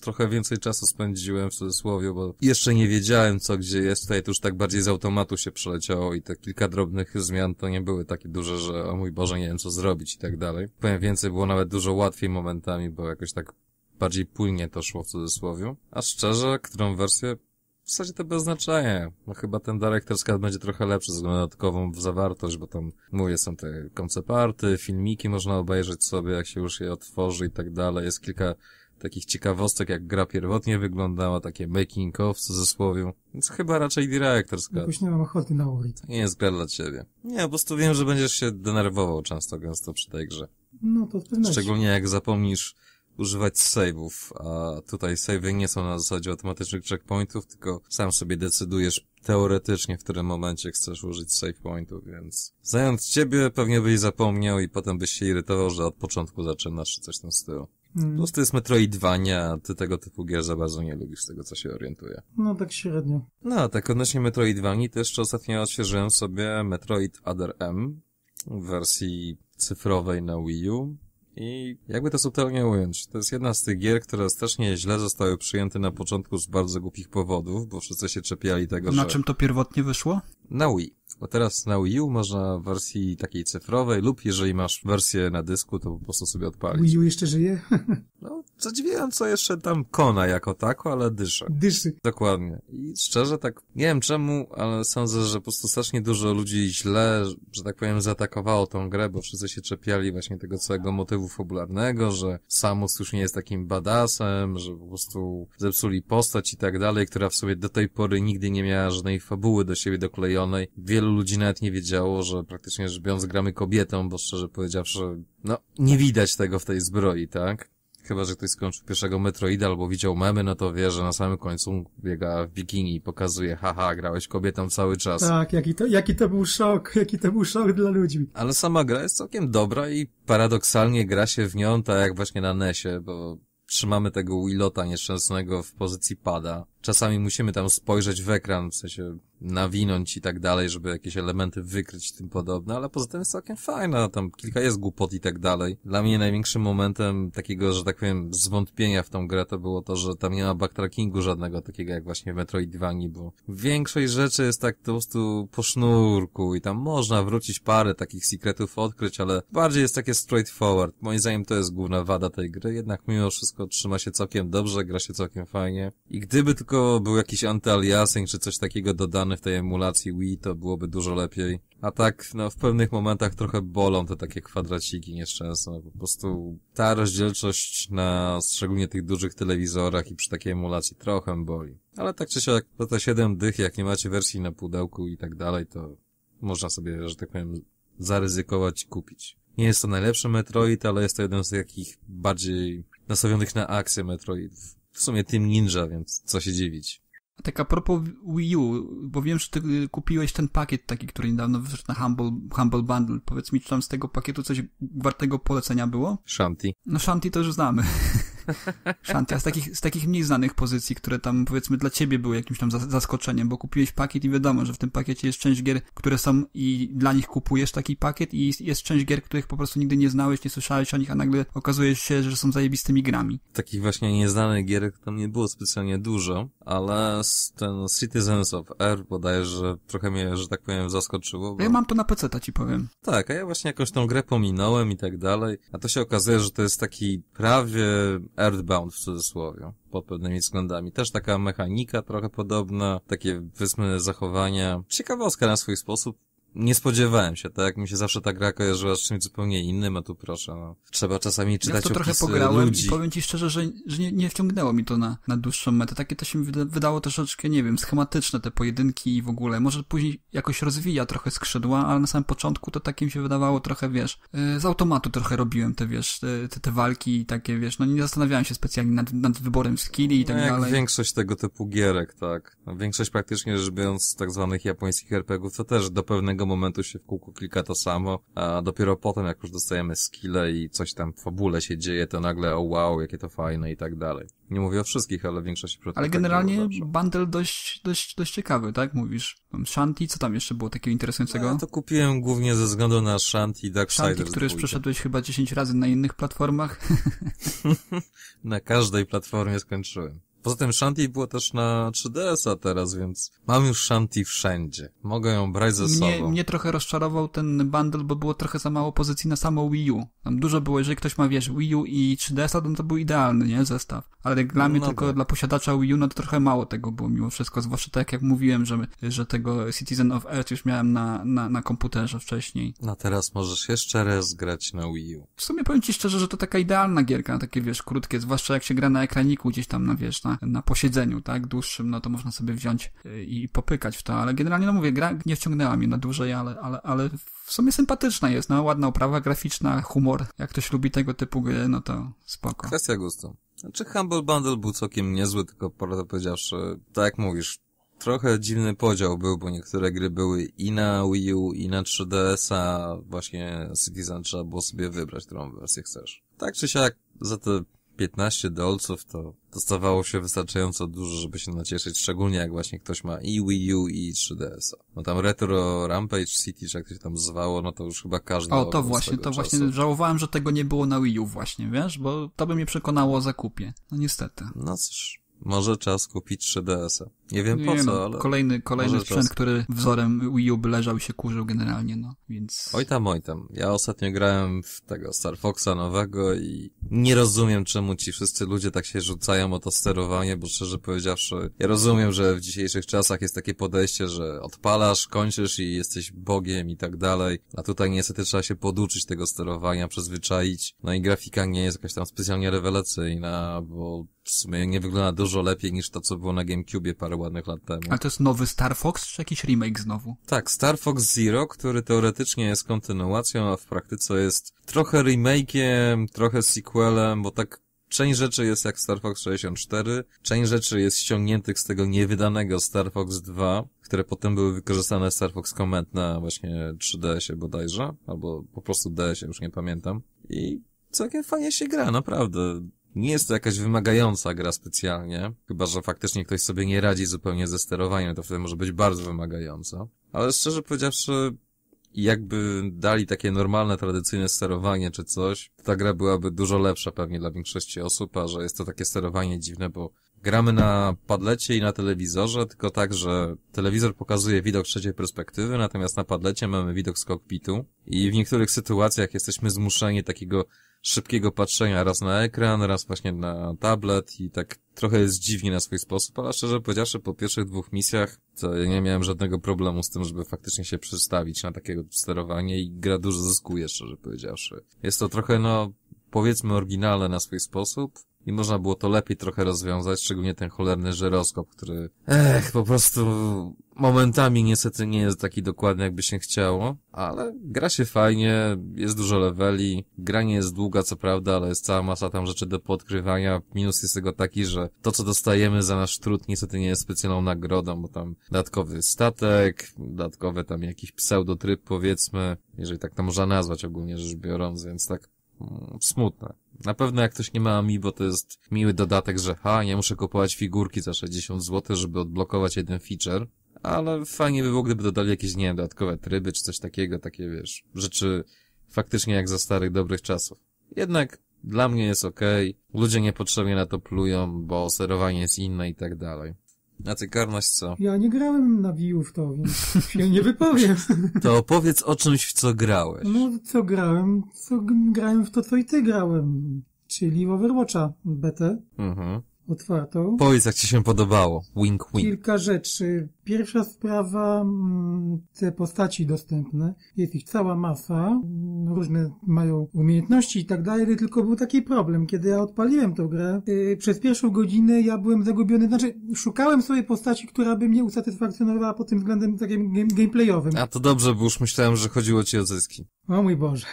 trochę więcej czasu spędziłem w cudzysłowie, bo jeszcze nie wiedziałem co gdzie jest, tutaj to już tak bardziej z automatu się przeleciało i te kilka drobnych zmian to nie były takie duże, że o mój Boże nie wiem co zrobić i tak dalej. Powiem więcej, było nawet dużo łatwiej momentami, bo jakoś tak bardziej płynnie to szło w cudzysłowie. A szczerze, którą wersję w zasadzie to bez znaczenia. No chyba ten Director's Cut będzie trochę lepszy ze względu na dodatkową zawartość, bo tam, mówię, są te konceparty, filmiki można obejrzeć sobie, jak się już je otworzy i tak dalej. Jest kilka takich ciekawostek, jak gra pierwotnie wyglądała, takie making of w cudzysłowie. Więc chyba raczej Director's Cut. Jakoś nie mam ochoty na Ori. nie jest gra dla ciebie. Nie, po prostu wiem, że będziesz się denerwował często, gęsto przy tej grze. No to w Szczególnie jak zapomnisz używać saveów, a tutaj savey nie są na zasadzie automatycznych checkpointów, tylko sam sobie decydujesz teoretycznie, w którym momencie chcesz użyć save pointu, więc zając ciebie pewnie byś zapomniał i potem byś się irytował, że od początku zaczynasz czy coś w tym stylu. Hmm. jest Metroidvania, a ty tego typu gier za bardzo nie lubisz, z tego co się orientuję. No tak średnio. No, a tak odnośnie Metroidvanii, to jeszcze ostatnio odświeżyłem sobie Metroid Other M w wersji cyfrowej na Wii U. I jakby to subtelnie ująć, to jest jedna z tych gier, które strasznie źle zostały przyjęte na początku z bardzo głupich powodów, bo wszyscy się czepiali tego, na że... Na czym to pierwotnie wyszło? na Wii. Bo teraz na Wii U można w wersji takiej cyfrowej lub jeżeli masz wersję na dysku, to po prostu sobie odpalić. Wii U jeszcze żyje? no, zadziwiałem co jeszcze tam kona jako tako, ale dyszy. Dyszy. Dokładnie. I szczerze tak, nie wiem czemu, ale sądzę, że po prostu strasznie dużo ludzi źle, że tak powiem, zaatakowało tą grę, bo wszyscy się czepiali właśnie tego całego motywu fabularnego, że Samus już nie jest takim badasem, że po prostu zepsuli postać i tak dalej, która w sobie do tej pory nigdy nie miała żadnej fabuły do siebie do doklejonej przyswojonej. Wielu ludzi nawet nie wiedziało, że praktycznie rzecz biorąc gramy kobietą, bo szczerze powiedziawszy, no, nie widać tego w tej zbroi, tak? Chyba, że ktoś skończył pierwszego Metroida albo widział memy, no to wie, że na samym końcu biega w bikini i pokazuje, haha, grałeś kobietą cały czas. Tak, jaki to, jaki to był szok, jaki to był szok dla ludzi. Ale sama gra jest całkiem dobra i paradoksalnie gra się w nią tak jak właśnie na Nesie, bo trzymamy tego Willota nieszczęsnego w pozycji pada. Czasami musimy tam spojrzeć w ekran, w sensie nawinąć i tak dalej, żeby jakieś elementy wykryć tym podobne, ale poza tym jest całkiem fajna, tam kilka jest głupot i tak dalej. Dla mnie największym momentem takiego, że tak powiem, zwątpienia w tą grę to było to, że tam nie ma backtrackingu żadnego takiego jak właśnie w Metroidvanii, bo większość rzeczy jest tak po prostu po sznurku i tam można wrócić parę takich sekretów odkryć, ale bardziej jest takie straightforward. Moim zdaniem to jest główna wada tej gry, jednak mimo wszystko trzyma się całkiem dobrze, gra się całkiem fajnie i gdyby tylko był jakiś antyaliasing czy coś takiego dodany w tej emulacji Wii, to byłoby dużo lepiej. A tak, no, w pewnych momentach trochę bolą te takie kwadraciki nieszczęsne. Po prostu ta rozdzielczość na szczególnie tych dużych telewizorach i przy takiej emulacji trochę boli. Ale tak czy siak, to te 7 dych, jak nie macie wersji na pudełku i tak dalej, to można sobie, że tak powiem, zaryzykować i kupić. Nie jest to najlepszy Metroid, ale jest to jeden z takich bardziej nastawionych na akcję Metroidów. W sumie Team Ninja, więc co się dziwić. A tak a propos Wii U, bo wiem, że ty kupiłeś ten pakiet taki, który niedawno wyszedł na Humble, Humble Bundle. Powiedz mi, czy tam z tego pakietu coś wartego polecenia było? Shanti. No Shanti to już znamy. Szanty, z takich, z takich mniej znanych pozycji, które tam powiedzmy dla ciebie były jakimś tam zaskoczeniem, bo kupiłeś pakiet i wiadomo, że w tym pakiecie jest część gier, które są i dla nich kupujesz taki pakiet i jest część gier, których po prostu nigdy nie znałeś, nie słyszałeś o nich, a nagle okazuje się, że są zajebistymi grami. Takich właśnie nieznanych gier tam nie było specjalnie dużo, ale ten Citizens of Air bodajże trochę mnie, że tak powiem, zaskoczyło. Bo... Ja mam to na PC, ci powiem. Tak, a ja właśnie jakoś tą grę pominąłem i tak dalej, a to się okazuje, że to jest taki prawie Earthbound w cudzysłowie, pod pewnymi względami. Też taka mechanika trochę podobna, takie, powiedzmy, zachowania. Ciekawostka na swój sposób, nie spodziewałem się, tak? Mi się zawsze ta gra kojarzyła z czymś zupełnie innym, a tu proszę, no. Trzeba czasami czytać ja to trochę pograłem ludzi. i powiem ci szczerze, że, że nie, nie wciągnęło mi to na, na dłuższą metę. Takie to się wydało troszeczkę, nie wiem, schematyczne te pojedynki i w ogóle. Może później jakoś rozwija trochę skrzydła, ale na samym początku to takim się wydawało trochę, wiesz, y, z automatu trochę robiłem te, wiesz, te, te walki i takie, wiesz, no nie zastanawiałem się specjalnie nad, nad wyborem skilli i tak no, jak dalej. większość tego typu gierek, tak? No większość praktycznie rzecz biorąc tak zwanych japońskich RPGów to też do pewnego pewnego momentu się w kółku klika to samo, a dopiero potem, jak już dostajemy skille i coś tam w fabule się dzieje, to nagle o wow, jakie to fajne i tak dalej. Nie mówię o wszystkich, ale większość przypadków. Ale tak generalnie tak bundle dość, dość, dość ciekawy, tak? Mówisz. Shanti, co tam jeszcze było takiego interesującego? No, ja to kupiłem głównie ze względu na Shanti i Side. Shanti, który już przeszedłeś chyba 10 razy na innych platformach. na każdej platformie skończyłem. Poza tym Shanti było też na 3DS-a teraz, więc mam już Shanti wszędzie. Mogę ją brać ze mnie, sobą. Mnie trochę rozczarował ten bundle, bo było trochę za mało pozycji na samo Wii U. Tam dużo było, jeżeli ktoś ma, wiesz, Wii U i 3DS-a, to, no to był idealny, nie, zestaw. Ale dla no mnie no tylko tak. dla posiadacza Wii U, no to trochę mało tego było mimo wszystko, zwłaszcza tak jak mówiłem, że, że tego Citizen of Earth już miałem na, na, na komputerze wcześniej. A no teraz możesz jeszcze raz grać na Wii U. W sumie powiem ci szczerze, że to taka idealna gierka, takie, wiesz, krótkie, zwłaszcza jak się gra na ekraniku gdzieś tam, na, wiesz, na na, posiedzeniu, tak, dłuższym, no to można sobie wziąć y, i popykać w to, ale generalnie, no mówię, gra nie wciągnęła mnie na dłużej, ale, ale, ale w sumie sympatyczna jest, no ładna oprawa graficzna, humor, jak ktoś lubi tego typu gry, no to spoko. Kwestia gustu. Czy znaczy, Humble Bundle był całkiem niezły, tylko prawdę powiedziawszy, tak jak mówisz, trochę dziwny podział był, bo niektóre gry były i na Wii U, i na 3DS-a, właśnie Citizen trzeba było sobie wybrać, którą wersję chcesz. Tak czy siak, za te 15 dolców to dostawało się wystarczająco dużo, żeby się nacieszyć, szczególnie jak właśnie ktoś ma i Wii U i 3DS. No tam Retro Rampage City, czy jak to się tam zwało, no to już chyba każdy O, to właśnie, to czasu. właśnie żałowałem, że tego nie było na Wii U właśnie, wiesz, bo to by mnie przekonało o zakupie. No niestety. No cóż, może czas kupić 3DS-a. Nie wiem nie po co, no, ale... Kolejny, kolejny sprzęt, czas. który wzorem Wii U by leżał się kurzył generalnie, no, więc... Oj tam, oj tam. Ja ostatnio grałem w tego Star Foxa nowego i nie rozumiem, czemu ci wszyscy ludzie tak się rzucają o to sterowanie, bo szczerze powiedziawszy, ja rozumiem, że w dzisiejszych czasach jest takie podejście, że odpalasz, kończysz i jesteś bogiem i tak dalej, a tutaj niestety trzeba się poduczyć tego sterowania, przyzwyczaić, no i grafika nie jest jakaś tam specjalnie rewelacyjna, bo w sumie nie wygląda dużo lepiej niż to, co było na GameCube parę ładnych lat temu. Ale to jest nowy Star Fox, czy jakiś remake znowu? Tak, Star Fox Zero, który teoretycznie jest kontynuacją, a w praktyce jest trochę remake'iem, trochę sequelem, bo tak część rzeczy jest jak Star Fox 64, część rzeczy jest ściągniętych z tego niewydanego Star Fox 2, które potem były wykorzystane w Star Fox Command na właśnie 3DS-ie bodajże, albo po prostu DS-ie, już nie pamiętam. I całkiem fajnie się gra, naprawdę. Nie jest to jakaś wymagająca gra specjalnie, chyba że faktycznie ktoś sobie nie radzi zupełnie ze sterowaniem, to wtedy może być bardzo wymagająca. Ale szczerze powiedziawszy, jakby dali takie normalne, tradycyjne sterowanie czy coś, to ta gra byłaby dużo lepsza pewnie dla większości osób, a że jest to takie sterowanie dziwne, bo gramy na padlecie i na telewizorze, tylko tak, że telewizor pokazuje widok trzeciej perspektywy, natomiast na padlecie mamy widok z kokpitu i w niektórych sytuacjach jesteśmy zmuszeni takiego szybkiego patrzenia raz na ekran, raz właśnie na tablet i tak trochę jest dziwnie na swój sposób, ale szczerze powiedziawszy po pierwszych dwóch misjach to ja nie miałem żadnego problemu z tym, żeby faktycznie się przestawić na takie sterowanie i gra dużo zyskuje, szczerze powiedziawszy. Jest to trochę no powiedzmy oryginalne na swój sposób i można było to lepiej trochę rozwiązać, szczególnie ten cholerny żyroskop, który, ech, po prostu momentami niestety nie jest taki dokładny, jakby się chciało, ale gra się fajnie, jest dużo leveli, gra nie jest długa, co prawda, ale jest cała masa tam rzeczy do podkrywania, minus jest tego taki, że to, co dostajemy za nasz trud, niestety nie jest specjalną nagrodą, bo tam dodatkowy statek, dodatkowy tam jakiś pseudotryb, powiedzmy, jeżeli tak to można nazwać ogólnie rzecz biorąc, więc tak smutne. Na pewno jak ktoś nie ma Amiibo, to jest miły dodatek, że ha, nie muszę kupować figurki za 60 zł, żeby odblokować jeden feature, ale fajnie by było, gdyby dodali jakieś, nie wiem, dodatkowe tryby czy coś takiego, takie wiesz, rzeczy faktycznie jak za starych, dobrych czasów. Jednak dla mnie jest ok, ludzie niepotrzebnie na to plują, bo serowanie jest inne i tak dalej. A ty karność co? Ja nie grałem na Wii w to, więc się nie wypowiem. to opowiedz o czymś, w co grałeś. No, co grałem? Co grałem w to, co i ty grałem. Czyli Overwatcha BT. Mhm otwartą. Powiedz, jak ci się podobało. Wink, wink. Kilka rzeczy. Pierwsza sprawa, mm, te postaci dostępne. Jest ich cała masa. Różne mają umiejętności i tak dalej, tylko był taki problem. Kiedy ja odpaliłem tę grę, y, przez pierwszą godzinę ja byłem zagubiony. Znaczy, szukałem sobie postaci, która by mnie usatysfakcjonowała pod tym względem takim gameplayowym. A to dobrze, bo już myślałem, że chodziło ci o zyski. O mój Boże.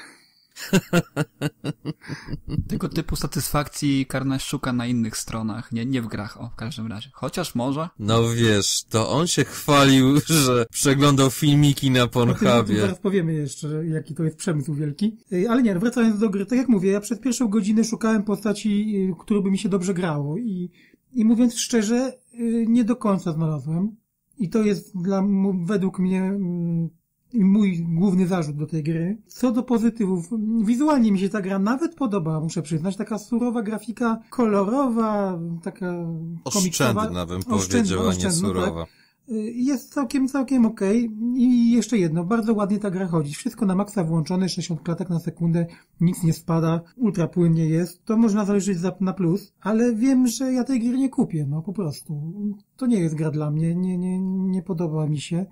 Tego typu satysfakcji Karnaś szuka na innych stronach, nie, nie w grach, o, w każdym razie. Chociaż może? No wiesz, to on się chwalił, że przeglądał filmiki na Pornhubie. No, zaraz powiemy jeszcze, jaki to jest przemysł wielki. Ale nie, wracając do gry, tak jak mówię, ja przed pierwszą godzinę szukałem postaci, y, które by mi się dobrze grało i, i mówiąc szczerze, y, nie do końca znalazłem. I to jest dla, według mnie mm, mój główny zarzut do tej gry. Co do pozytywów, wizualnie mi się ta gra nawet podoba, muszę przyznać. Taka surowa grafika, kolorowa, taka komiksowa. Oszczędna bym powiedział, a nie tak. surowa. Tak jest całkiem, całkiem ok. I jeszcze jedno, bardzo ładnie ta gra chodzi. Wszystko na maksa włączone, 60 klatek na sekundę, nic nie spada, ultra płynnie jest. To można zaliczyć za, na plus, ale wiem, że ja tej gry nie kupię, no po prostu. To nie jest gra dla mnie, nie, nie, nie podoba mi się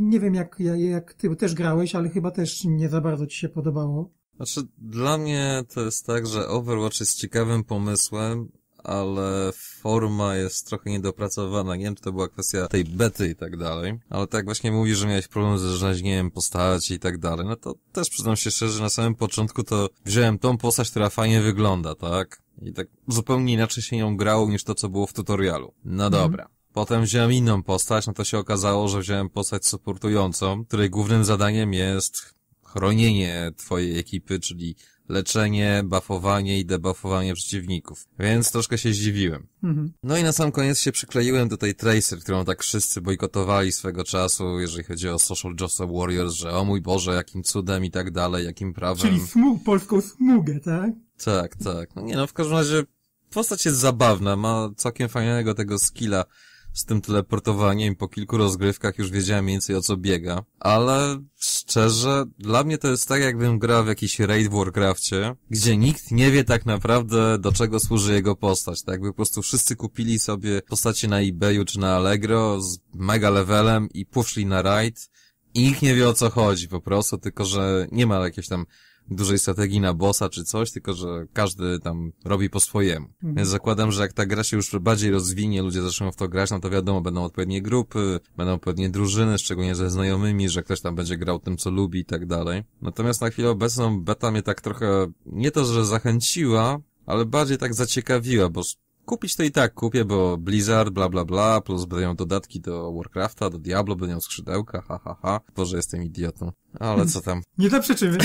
nie wiem, jak, jak ty też grałeś, ale chyba też nie za bardzo ci się podobało. Znaczy, dla mnie to jest tak, że Overwatch jest ciekawym pomysłem, ale forma jest trochę niedopracowana. Nie wiem, czy to była kwestia tej bety i tak dalej, ale tak właśnie mówisz, że miałeś problem z rzeźnieniem postaci i tak dalej, no to też przyznam się szczerze, że na samym początku to wziąłem tą postać, która fajnie wygląda, tak? I tak zupełnie inaczej się nią grało niż to, co było w tutorialu. No mhm. dobra. Mhm. Potem wziąłem inną postać, no to się okazało, że wziąłem postać supportującą, której głównym zadaniem jest chronienie twojej ekipy, czyli leczenie, buffowanie i debuffowanie przeciwników. Więc troszkę się zdziwiłem. Mhm. No i na sam koniec się przykleiłem do tej Tracer, którą tak wszyscy bojkotowali swego czasu, jeżeli chodzi o Social Justice Warriors, że o mój Boże, jakim cudem i tak dalej, jakim prawem. Czyli smug, polską smugę, tak? Tak, tak. No nie no, w każdym razie postać jest zabawna, ma całkiem fajnego tego skilla, z tym teleportowaniem po kilku rozgrywkach już wiedziałem więcej o co biega, ale szczerze, dla mnie to jest tak jakbym grał w jakiś raid w Warcraftie, gdzie nikt nie wie tak naprawdę do czego służy jego postać, tak jakby po prostu wszyscy kupili sobie postacie na eBayu czy na Allegro z mega levelem i poszli na raid i nikt nie wie o co chodzi po prostu, tylko że nie ma jakieś tam dużej strategii na bossa czy coś, tylko że każdy tam robi po swojemu. Mhm. Więc zakładam, że jak ta gra się już bardziej rozwinie, ludzie zaczną w to grać, no to wiadomo, będą odpowiednie grupy, będą odpowiednie drużyny, szczególnie ze znajomymi, że ktoś tam będzie grał tym, co lubi i tak dalej. Natomiast na chwilę obecną beta mnie tak trochę, nie to, że zachęciła, ale bardziej tak zaciekawiła, bo Kupić to i tak kupię, bo Blizzard, bla bla bla, plus będą dodatki do Warcrafta, do Diablo, będą skrzydełka, ha ha ha. Boże, jestem idiotą. Ale co tam? Nie zaprzeczymy.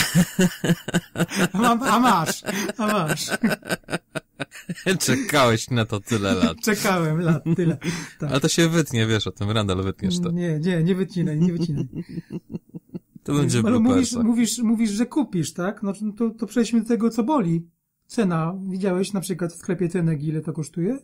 A, mam, a masz, a masz. Czekałeś na to tyle lat. Czekałem lat, tyle. Tak. Ale to się wytnie, wiesz o tym, Randall, wytniesz to. Nie, nie, nie wycinaj, nie wycinaj. To będzie Ale mówisz, mówisz, mówisz, że kupisz, tak? No to, to przejdźmy do tego, co boli. Cena, widziałeś na przykład w sklepie Tenek ile to kosztuje?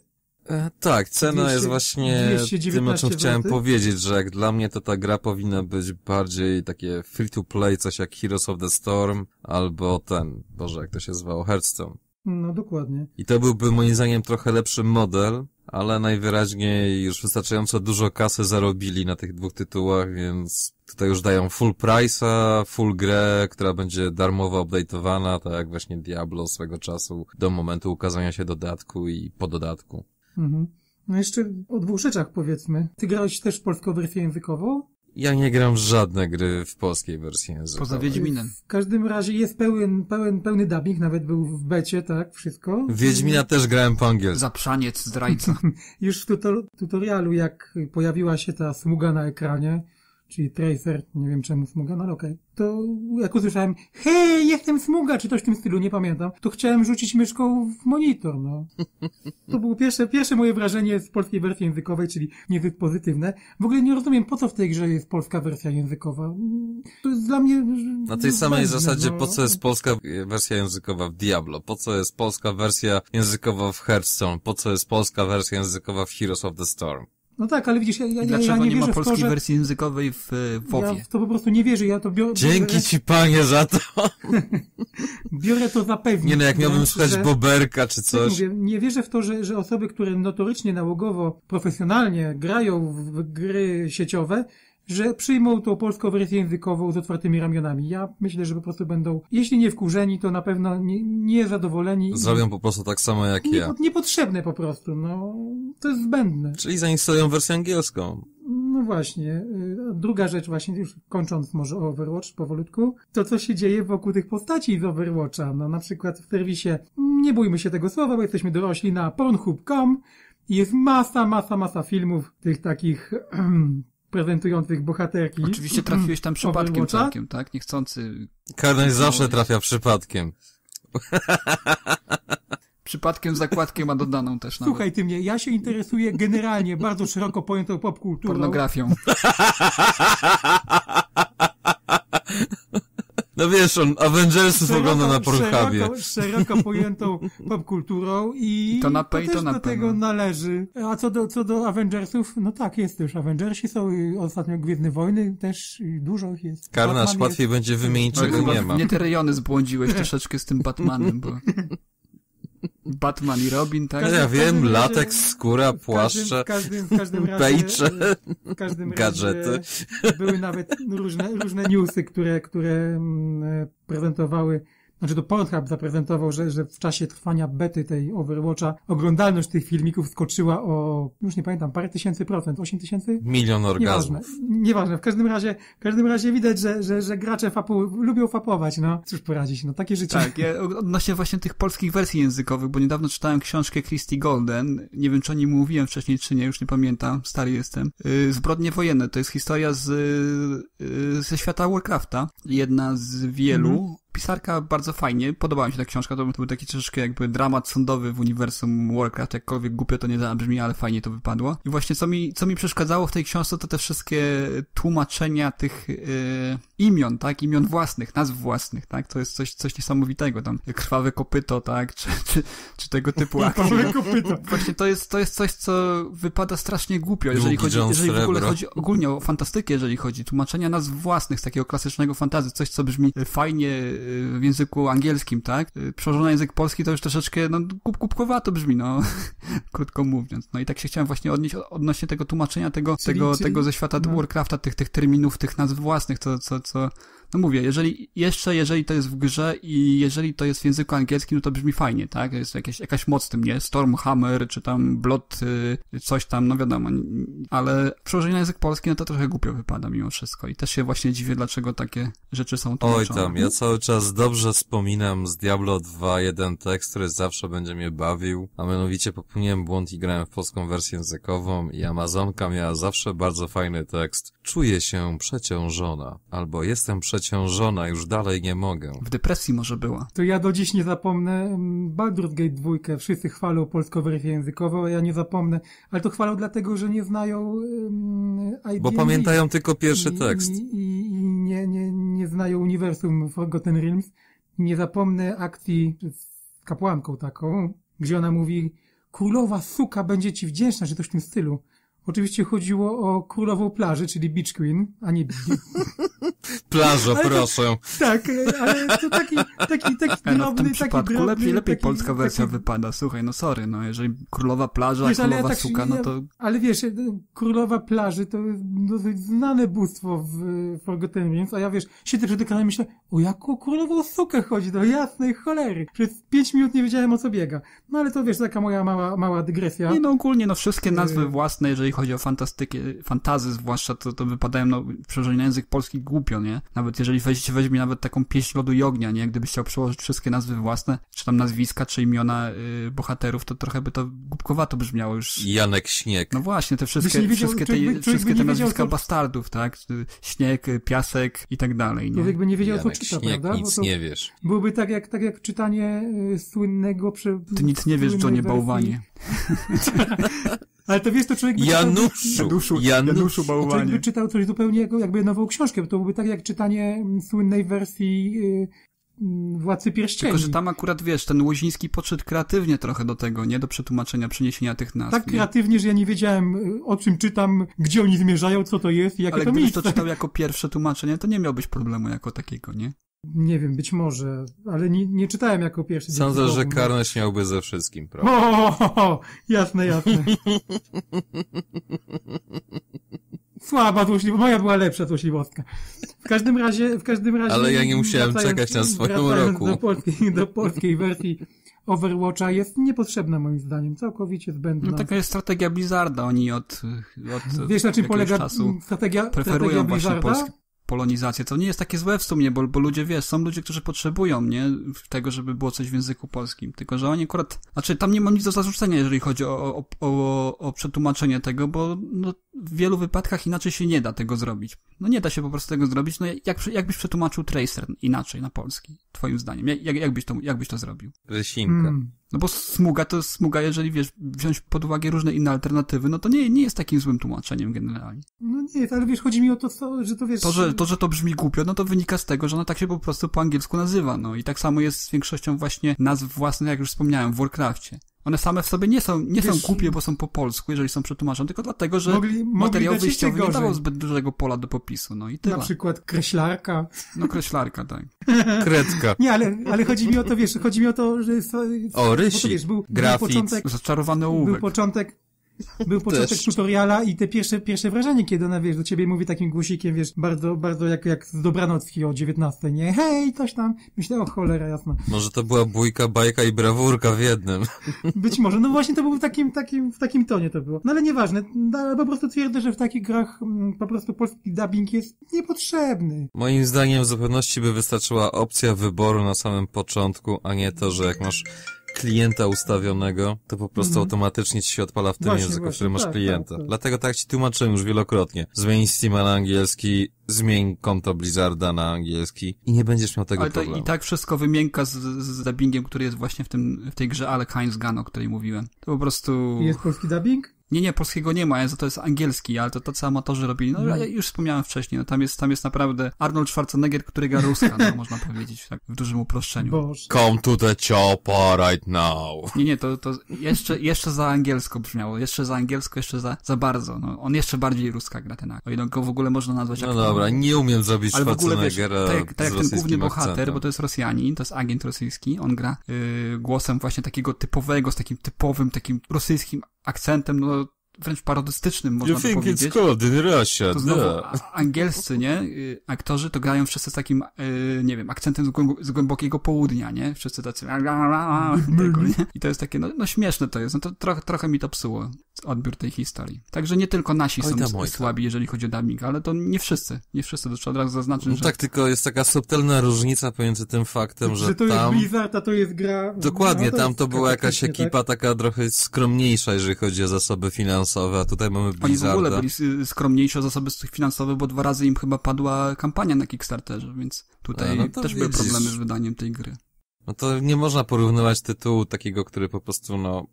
E, tak, cena 200, jest właśnie tym, o czym chciałem powiedzieć, że jak dla mnie to ta gra powinna być bardziej takie free-to-play, coś jak Heroes of the Storm, albo ten, Boże, jak to się zwało, Hearthstone. No, dokładnie. I to byłby moim zdaniem trochę lepszy model, ale najwyraźniej już wystarczająco dużo kasy zarobili na tych dwóch tytułach, więc tutaj już dają full price'a, full grę, która będzie darmowo update'owana, tak jak właśnie Diablo swego czasu, do momentu ukazania się dodatku i po dodatku. Mhm. No jeszcze o dwóch rzeczach powiedzmy. Ty grałeś też polską wersję językową? Ja nie gram w żadne gry w polskiej wersji językowej. Poza Wiedźminem. W każdym razie jest pełen, pełen, pełny dubbing, nawet był w becie, tak, wszystko. Wiedźmina mhm. też grałem po angielsku. Zaprzaniec, zdrajca. Już w tutor tutorialu, jak pojawiła się ta smuga na ekranie, czyli Tracer, nie wiem czemu Smuga, no ale okej. Okay. To jak usłyszałem, hej, jestem Smuga, czy coś w tym stylu, nie pamiętam, to chciałem rzucić myszką w monitor, no. To było pierwsze, pierwsze moje wrażenie z polskiej wersji językowej, czyli niezbyt pozytywne. W ogóle nie rozumiem, po co w tej grze jest polska wersja językowa. To jest dla mnie... Na tej samej zasadzie, no. po co jest polska wersja językowa w Diablo, po co jest polska wersja językowa w Hearthstone, po co jest polska wersja językowa w Heroes of the Storm. No tak, ale widzisz, ja, ja, ja ja nie, nie wierzę ma polskiej w to, że... wersji językowej w e, WoWie? Ja to po prostu nie wierzę, ja to biorę... Dzięki ci, panie, za to! biorę to za pewnik. Nie no, jak miałbym słuchać że... Boberka czy tak coś. Tak mówię, nie wierzę w to, że, że osoby, które notorycznie, nałogowo, profesjonalnie grają w gry sieciowe, że przyjmą tą polską wersję językową z otwartymi ramionami. Ja myślę, że po prostu będą, jeśli nie wkurzeni, to na pewno niezadowoleni. Nie Zrobią po prostu tak samo jak nie, ja. Niepotrzebne po prostu, no. To jest zbędne. Czyli zainstalują wersję angielską. No właśnie. Y, druga rzecz właśnie, już kończąc może o Overwatch powolutku, to co się dzieje wokół tych postaci z Overwatcha. No na przykład w serwisie, mm, nie bójmy się tego słowa, bo jesteśmy dorośli na pornhub.com, jest masa, masa, masa filmów tych takich prezentujących bohaterki. Oczywiście trafiłeś tam przypadkiem całkiem, tak? Niechcący. Karnań zawsze trafia przypadkiem. Przypadkiem zakładkiem ma dodaną też nawet. Słuchaj ty mnie, ja się interesuję generalnie bardzo szeroko pojętą popkulturą. Pornografią. No wiesz, on Avengers szeroko, ogląda na Pornhubie. Szeroko, szeroko pojętą popkulturą i to, na to, to, to na do pewno. tego należy. A co do, co do Avengersów, no tak, jest już. Avengersi są y, ostatnio Gwiezdne Wojny, też y, dużo ich jest. Karnasz, łatwiej będzie wymienić, no, czego nie ma. Nie te rejony zbłądziłeś troszeczkę z tym Batmanem, bo... Batman i Robin, tak? Każdy, ja wiem, latek, skóra, płaszcze, pejcze, gadżety. były nawet różne, różne newsy, które, które mm, prezentowały znaczy to Pornhub zaprezentował, że, że w czasie trwania bety tej Overwatcha oglądalność tych filmików skoczyła o, już nie pamiętam, parę tysięcy procent, osiem tysięcy? Milion orgazmów. Nieważne, nieważne. W każdym razie, w każdym razie widać, że, że, że gracze fapu, lubią fapować, no. Cóż poradzić, no takie życie. Tak, ja odnośnie właśnie tych polskich wersji językowych, bo niedawno czytałem książkę Christy Golden, nie wiem czy o niej mówiłem wcześniej czy nie, już nie pamiętam, stary jestem. Y, Zbrodnie wojenne, to jest historia z, y, ze świata Warcrafta, jedna z wielu, mhm pisarka bardzo fajnie, podobała mi się ta książka, to był taki troszeczkę jakby dramat sądowy w uniwersum Warcraft, jakkolwiek głupio to nie brzmi ale fajnie to wypadło. I właśnie co mi, co mi przeszkadzało w tej książce, to te wszystkie tłumaczenia tych yy, imion, tak, imion własnych, nazw własnych, tak, to jest coś, coś niesamowitego, tam krwawe kopyto, tak, czy, czy, czy tego typu akcje. Krwawe no. kopyto. Właśnie to jest, to jest coś, co wypada strasznie głupio, jeżeli chodzi, jeżeli w ogóle chodzi ogólnie o fantastykę, jeżeli chodzi, tłumaczenia nazw własnych z takiego klasycznego fantazy, coś, co brzmi fajnie w języku angielskim, tak? Y, Przełożone na język polski to już troszeczkę, no, kup, kupkowato brzmi, no, krótko mówiąc. No i tak się chciałem właśnie odnieść odnośnie tego tłumaczenia, tego, czyli, tego, czyli, tego ze świata no. Warcrafta, tych, tych terminów, tych nazw własnych, co, co, co, no mówię, jeżeli, jeszcze jeżeli to jest w grze i jeżeli to jest w języku angielskim, no to brzmi fajnie, tak? Jest jakaś, jakaś moc w tym, nie? Stormhammer, czy tam Blood, y, coś tam, no wiadomo, ale przełożenie na język polski, no to trochę głupio wypada mimo wszystko i też się właśnie dziwię, dlaczego takie rzeczy są tłumaczone. Oj tam, ja cały czas dobrze wspominam z Diablo 2 jeden tekst, który zawsze będzie mnie bawił, a mianowicie popełniłem błąd i grałem w polską wersję językową i Amazonka miała zawsze bardzo fajny tekst. Czuję się przeciążona, albo jestem przeciążona przeciążona, już dalej nie mogę. W depresji może była. To ja do dziś nie zapomnę mm, Baldur's Gate 2. Wszyscy chwalą polską wersję językową, a ja nie zapomnę. Ale to chwalą dlatego, że nie znają um, mm, ID Bo pamiętają tylko pierwszy i, tekst. I, i, i nie, nie, nie znają uniwersum Forgotten Realms. Nie zapomnę akcji z kapłanką taką, gdzie ona mówi królowa suka będzie ci wdzięczna, że coś w tym stylu. Oczywiście chodziło o królową plaży, czyli Beach Queen, a nie... Plaża, proszę. tak, e, ale to taki, taki, taki drobny, no w tym taki przypadku drobny, lepiej, lepiej taki, polska wersja taki... wypada, słuchaj, no sorry, no jeżeli królowa plaża, wiesz, królowa tak, suka, no to... Ale wiesz, e, królowa plaży to dosyć znane bóstwo w e, Forgotten Rings, a ja wiesz, siedzę przed ekranem i myślę, o jaką królową sukę chodzi, do jasnej cholery. Przez pięć minut nie wiedziałem o co biega. No ale to wiesz, taka moja mała, mała dygresja. Nie, no ogólnie, no wszystkie nazwy własne, jeżeli chodzi o fantastykę, fantazy zwłaszcza, to, to wypadają, no, przełożenie na język polski głupio, nie? Nawet jeżeli weź, weźmie nawet taką pieśń lodu i ognia, nie? Gdybyś chciał przełożyć wszystkie nazwy własne, czy tam nazwiska, czy imiona y, bohaterów, to trochę by to głupkowato brzmiało już. Janek Śnieg. No właśnie, te wszystkie, wiedział, wszystkie te, człowiek, wszystkie człowiek te nazwiska wiedział, co... bastardów, tak? Y, Śnieg, y, piasek i tak dalej, nie? Człowiek by nie wiedział, Janek co czyta, Śnieg, prawda? nic nie wiesz. Byłoby tak jak, tak jak czytanie y, słynnego... Prze... Ty nic nie wiesz, Johnie, bałwanie. Ale to wiesz, to człowiek by Januszu, czytał, Januszu, Januszu, Januszu Bałwanie. By czytał coś zupełnie jako, jakby nową książkę, bo to byłoby tak jak czytanie mm, słynnej wersji yy, Władcy Pierścieni. Tylko, że tam akurat, wiesz, ten Łoziński podszedł kreatywnie trochę do tego, nie? Do przetłumaczenia, przeniesienia tych nazw. Tak nie? kreatywnie, że ja nie wiedziałem, y, o czym czytam, gdzie oni zmierzają, co to jest i jakie Ale to miejsce. Ale gdybyś to czytał jako pierwsze tłumaczenie, to nie miałbyś problemu jako takiego, nie? Nie wiem, być może, ale nie, nie czytałem jako pierwszy. Sądzę, że karność miałby ze wszystkim, prawda? O, jasne, jasne. Słaba złośliwość, moja była lepsza złośliwostka. W każdym razie, w każdym razie... Ale ja nie musiałem czekać na swoją roku. Do polskiej, do polskiej wersji Overwatcha jest niepotrzebna moim zdaniem, całkowicie zbędna. No taka jest strategia Blizzarda, oni od, od Wiesz na czym polega czasu strategia, preferują strategia Blizzarda? Polski polonizację. To nie jest takie złe w sumie, bo, bo ludzie, wiesz, są ludzie, którzy potrzebują, nie, tego, żeby było coś w języku polskim. Tylko, że oni akurat, znaczy tam nie mam nic do zarzucenia, jeżeli chodzi o, o, o, o przetłumaczenie tego, bo no, w wielu wypadkach inaczej się nie da tego zrobić. No nie da się po prostu tego zrobić. No jak, jak byś przetłumaczył Tracer inaczej na polski, twoim zdaniem? Jak, jak, byś, to, jak byś to zrobił? Rysinkę. Hmm. No bo smuga to smuga, jeżeli wiesz, wziąć pod uwagę różne inne alternatywy, no to nie, nie jest takim złym tłumaczeniem generalnie. No nie, ale wiesz, chodzi mi o to, że to wiesz... To że, to, że to brzmi głupio, no to wynika z tego, że ona tak się po prostu po angielsku nazywa, no i tak samo jest z większością właśnie nazw własnych, jak już wspomniałem, w Warcraftie. One same w sobie nie są, nie Wiesz, są głupie, bo są po polsku, jeżeli są przetłumaczone, tylko dlatego, że mogli, materiał wyjściowy nie dawał zbyt dużego pola do popisu, no i tyle. Na przykład kreślarka. No kreślarka, tak. Kredka. Nie, ale, ale chodzi mi o to, wiesz, chodzi mi o to, że... O, rysi, to, zaczarowany ołówek. Był początek, był początek tutoriala i te pierwsze, pierwsze wrażenie, kiedy ona, wiesz, do ciebie mówi takim głosikiem, wiesz, bardzo, bardzo jak, jak z dobranocki o 19, nie? Hej, coś tam. Myślę, o cholera, jasno. Może to była bójka, bajka i brawurka w jednym. Być może. No właśnie to był w takim, takim, w takim tonie to było. No ale nieważne. No, po prostu twierdzę, że w takich grach m, mm, po prostu polski dubbing jest niepotrzebny. Moim zdaniem w zupełności by wystarczyła opcja wyboru na samym początku, a nie to, że jak masz klienta ustawionego, to po prostu mhm. automatycznie ci się odpala w tym właśnie, języku, właśnie, w którym masz tak, klienta. Tak, tak. Dlatego tak ci tłumaczyłem już wielokrotnie. Zmień Steam na angielski, zmień konto Blizzarda na angielski i nie będziesz miał tego ale problemu. Ale i tak wszystko wymienka z, z dubbingiem, który jest właśnie w, tym, w tej grze Alec Heinz Gun, o której mówiłem. To po prostu... Jest polski dubbing? Nie, nie, polskiego nie ma, to jest angielski, ale to to, co amatorzy robili. No, no. ja już wspomniałem wcześniej, no, tam, jest, tam jest naprawdę Arnold Schwarzenegger, który gra Ruska, no, można powiedzieć, tak, w dużym uproszczeniu. Boże. Come to the chopper right now. Nie, nie, to, to jeszcze, jeszcze za angielsko brzmiało, jeszcze za angielsko, jeszcze za, za bardzo. No, on jeszcze bardziej Ruska gra ten No i ile go w ogóle można nazwać No dobra, nie umiem zrobić ale w ogóle, tak, tak jak tak e, ten główny bohater, akcentem. bo to jest Rosjanin, to jest agent rosyjski, on gra y, głosem właśnie takiego typowego, z takim typowym, takim rosyjskim akcentem, no wręcz parodystycznym, można you by think powiedzieć. It's cold in Russia, to znowu yeah. Tak. angielscy, nie? Y, aktorzy to grają wszyscy z takim, y, nie wiem, akcentem z, głębokiego południa, nie? Wszyscy tacy mm. I to jest takie, no, no śmieszne to jest, no to trochę, trochę mi to psuło odbiór tej historii. Także nie tylko nasi Oj, są mojka. słabi, jeżeli chodzi o dubbing, ale to nie wszyscy, nie wszyscy, to trzeba od razu zaznaczyć, no że... tak, tylko jest taka subtelna różnica pomiędzy tym faktem, znaczy, że, że to tam... jest Blizzard, a to jest gra... Dokładnie, no, to tam to była jakaś ekipa tak? taka trochę skromniejsza, jeżeli chodzi o zasoby finansowe finansowe, a tutaj mamy Blizzarda. Oni w ogóle byli skromniejsi o zasoby finansowe, bo dwa razy im chyba padła kampania na Kickstarterze, więc tutaj no też widzisz. były problemy z wydaniem tej gry. No to nie można porównywać tytułu takiego, który po prostu, no,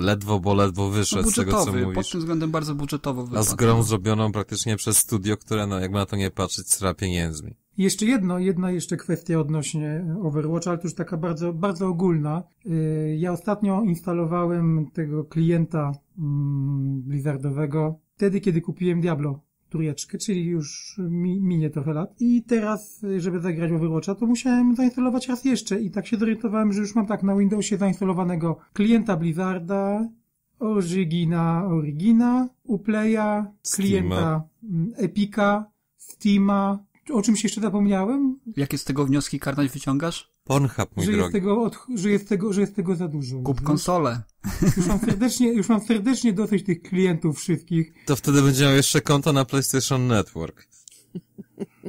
ledwo, bo ledwo wyszedł budżetowy, z tego, co mówisz. pod tym względem bardzo budżetowo wypadł. A z grą no. zrobioną praktycznie przez studio, które, no, jakby na to nie patrzeć, sra pieniędzmi. Jeszcze jedno, jedna jeszcze kwestia odnośnie Overwatch, ale to już taka bardzo, bardzo ogólna. Y, ja ostatnio instalowałem tego klienta mm, Blizzardowego wtedy, kiedy kupiłem Diablo trójeczkę, czyli już mi, minie trochę lat. I teraz, żeby zagrać Overwatcha, to musiałem zainstalować raz jeszcze i tak się zorientowałem, że już mam tak na Windowsie zainstalowanego klienta Blizzarda, Origina, Origina, Uplaya, klienta mm, Epika, Steama. O czym się jeszcze zapomniałem? Jakie z tego wnioski karnać wyciągasz? Pornhub, mój że Jest tego od, że, jest tego, że jest tego za dużo. Kup już, no. konsolę. Już mam, serdecznie, już mam serdecznie dosyć tych klientów wszystkich. To wtedy będzie miał jeszcze konto na PlayStation Network.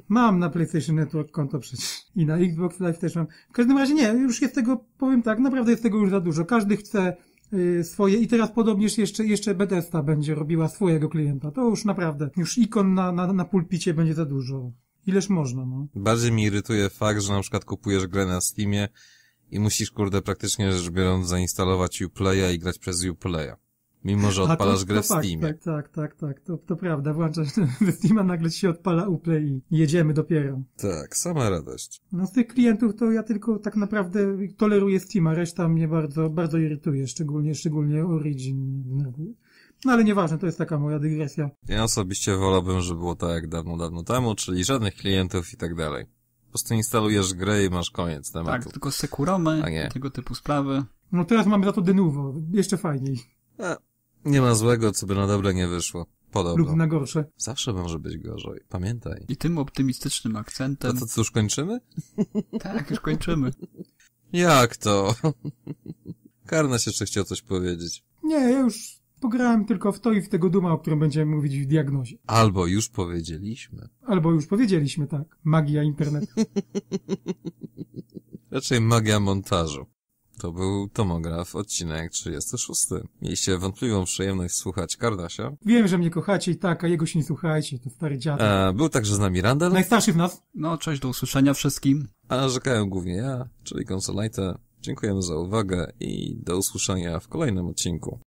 Mam na PlayStation Network konto przecież. I na Xbox Live też mam. W każdym razie nie, już jest tego, powiem tak, naprawdę jest tego już za dużo. Każdy chce y, swoje i teraz podobnież jeszcze, jeszcze Bethesda będzie robiła swojego klienta. To już naprawdę, już ikon na, na, na pulpicie będzie za dużo. Ileż można, no. Bardziej mi irytuje fakt, że na przykład kupujesz grę na Steamie i musisz, kurde, praktycznie rzecz biorąc zainstalować Uplaya i grać przez Uplaya. Mimo, że odpalasz to, grę to w fakt, Steamie. Tak, tak, tak, tak, to, to prawda. Włączasz Steama, nagle się odpala Uplay i jedziemy dopiero. Tak, sama radość. No z tych klientów to ja tylko tak naprawdę toleruję Steama, reszta mnie bardzo, bardzo irytuje, szczególnie, szczególnie Origin no ale nieważne, to jest taka moja dygresja. Ja osobiście wolałbym, żeby było tak jak dawno, dawno temu, czyli żadnych klientów i tak dalej. Po prostu instalujesz grę i masz koniec tematu. Tak, tylko Sekuramy, tego typu sprawy. No teraz mamy za to Denuvo, jeszcze fajniej. A, nie ma złego, co by na dobre nie wyszło. Podobno. Lub na gorsze. Zawsze może być gorzej, pamiętaj. I tym optymistycznym akcentem... To co, już kończymy? tak, już kończymy. Jak to? Karna się jeszcze chciał coś powiedzieć. Nie, ja już Pograłem tylko w to i w tego Duma, o którym będziemy mówić w diagnozie. Albo już powiedzieliśmy. Albo już powiedzieliśmy, tak. Magia internetu. Raczej magia montażu. To był Tomograf, odcinek 36. Mieliście wątpliwą przyjemność słuchać Kardasia. Wiem, że mnie kochacie i tak, a jego się nie słuchajcie, to stary dziadek. A, był także z nami Randall. Najstarszy w nas. No, cześć, do usłyszenia wszystkim. A narzekałem głównie ja, czyli Konsolajta. Dziękujemy za uwagę i do usłyszenia w kolejnym odcinku.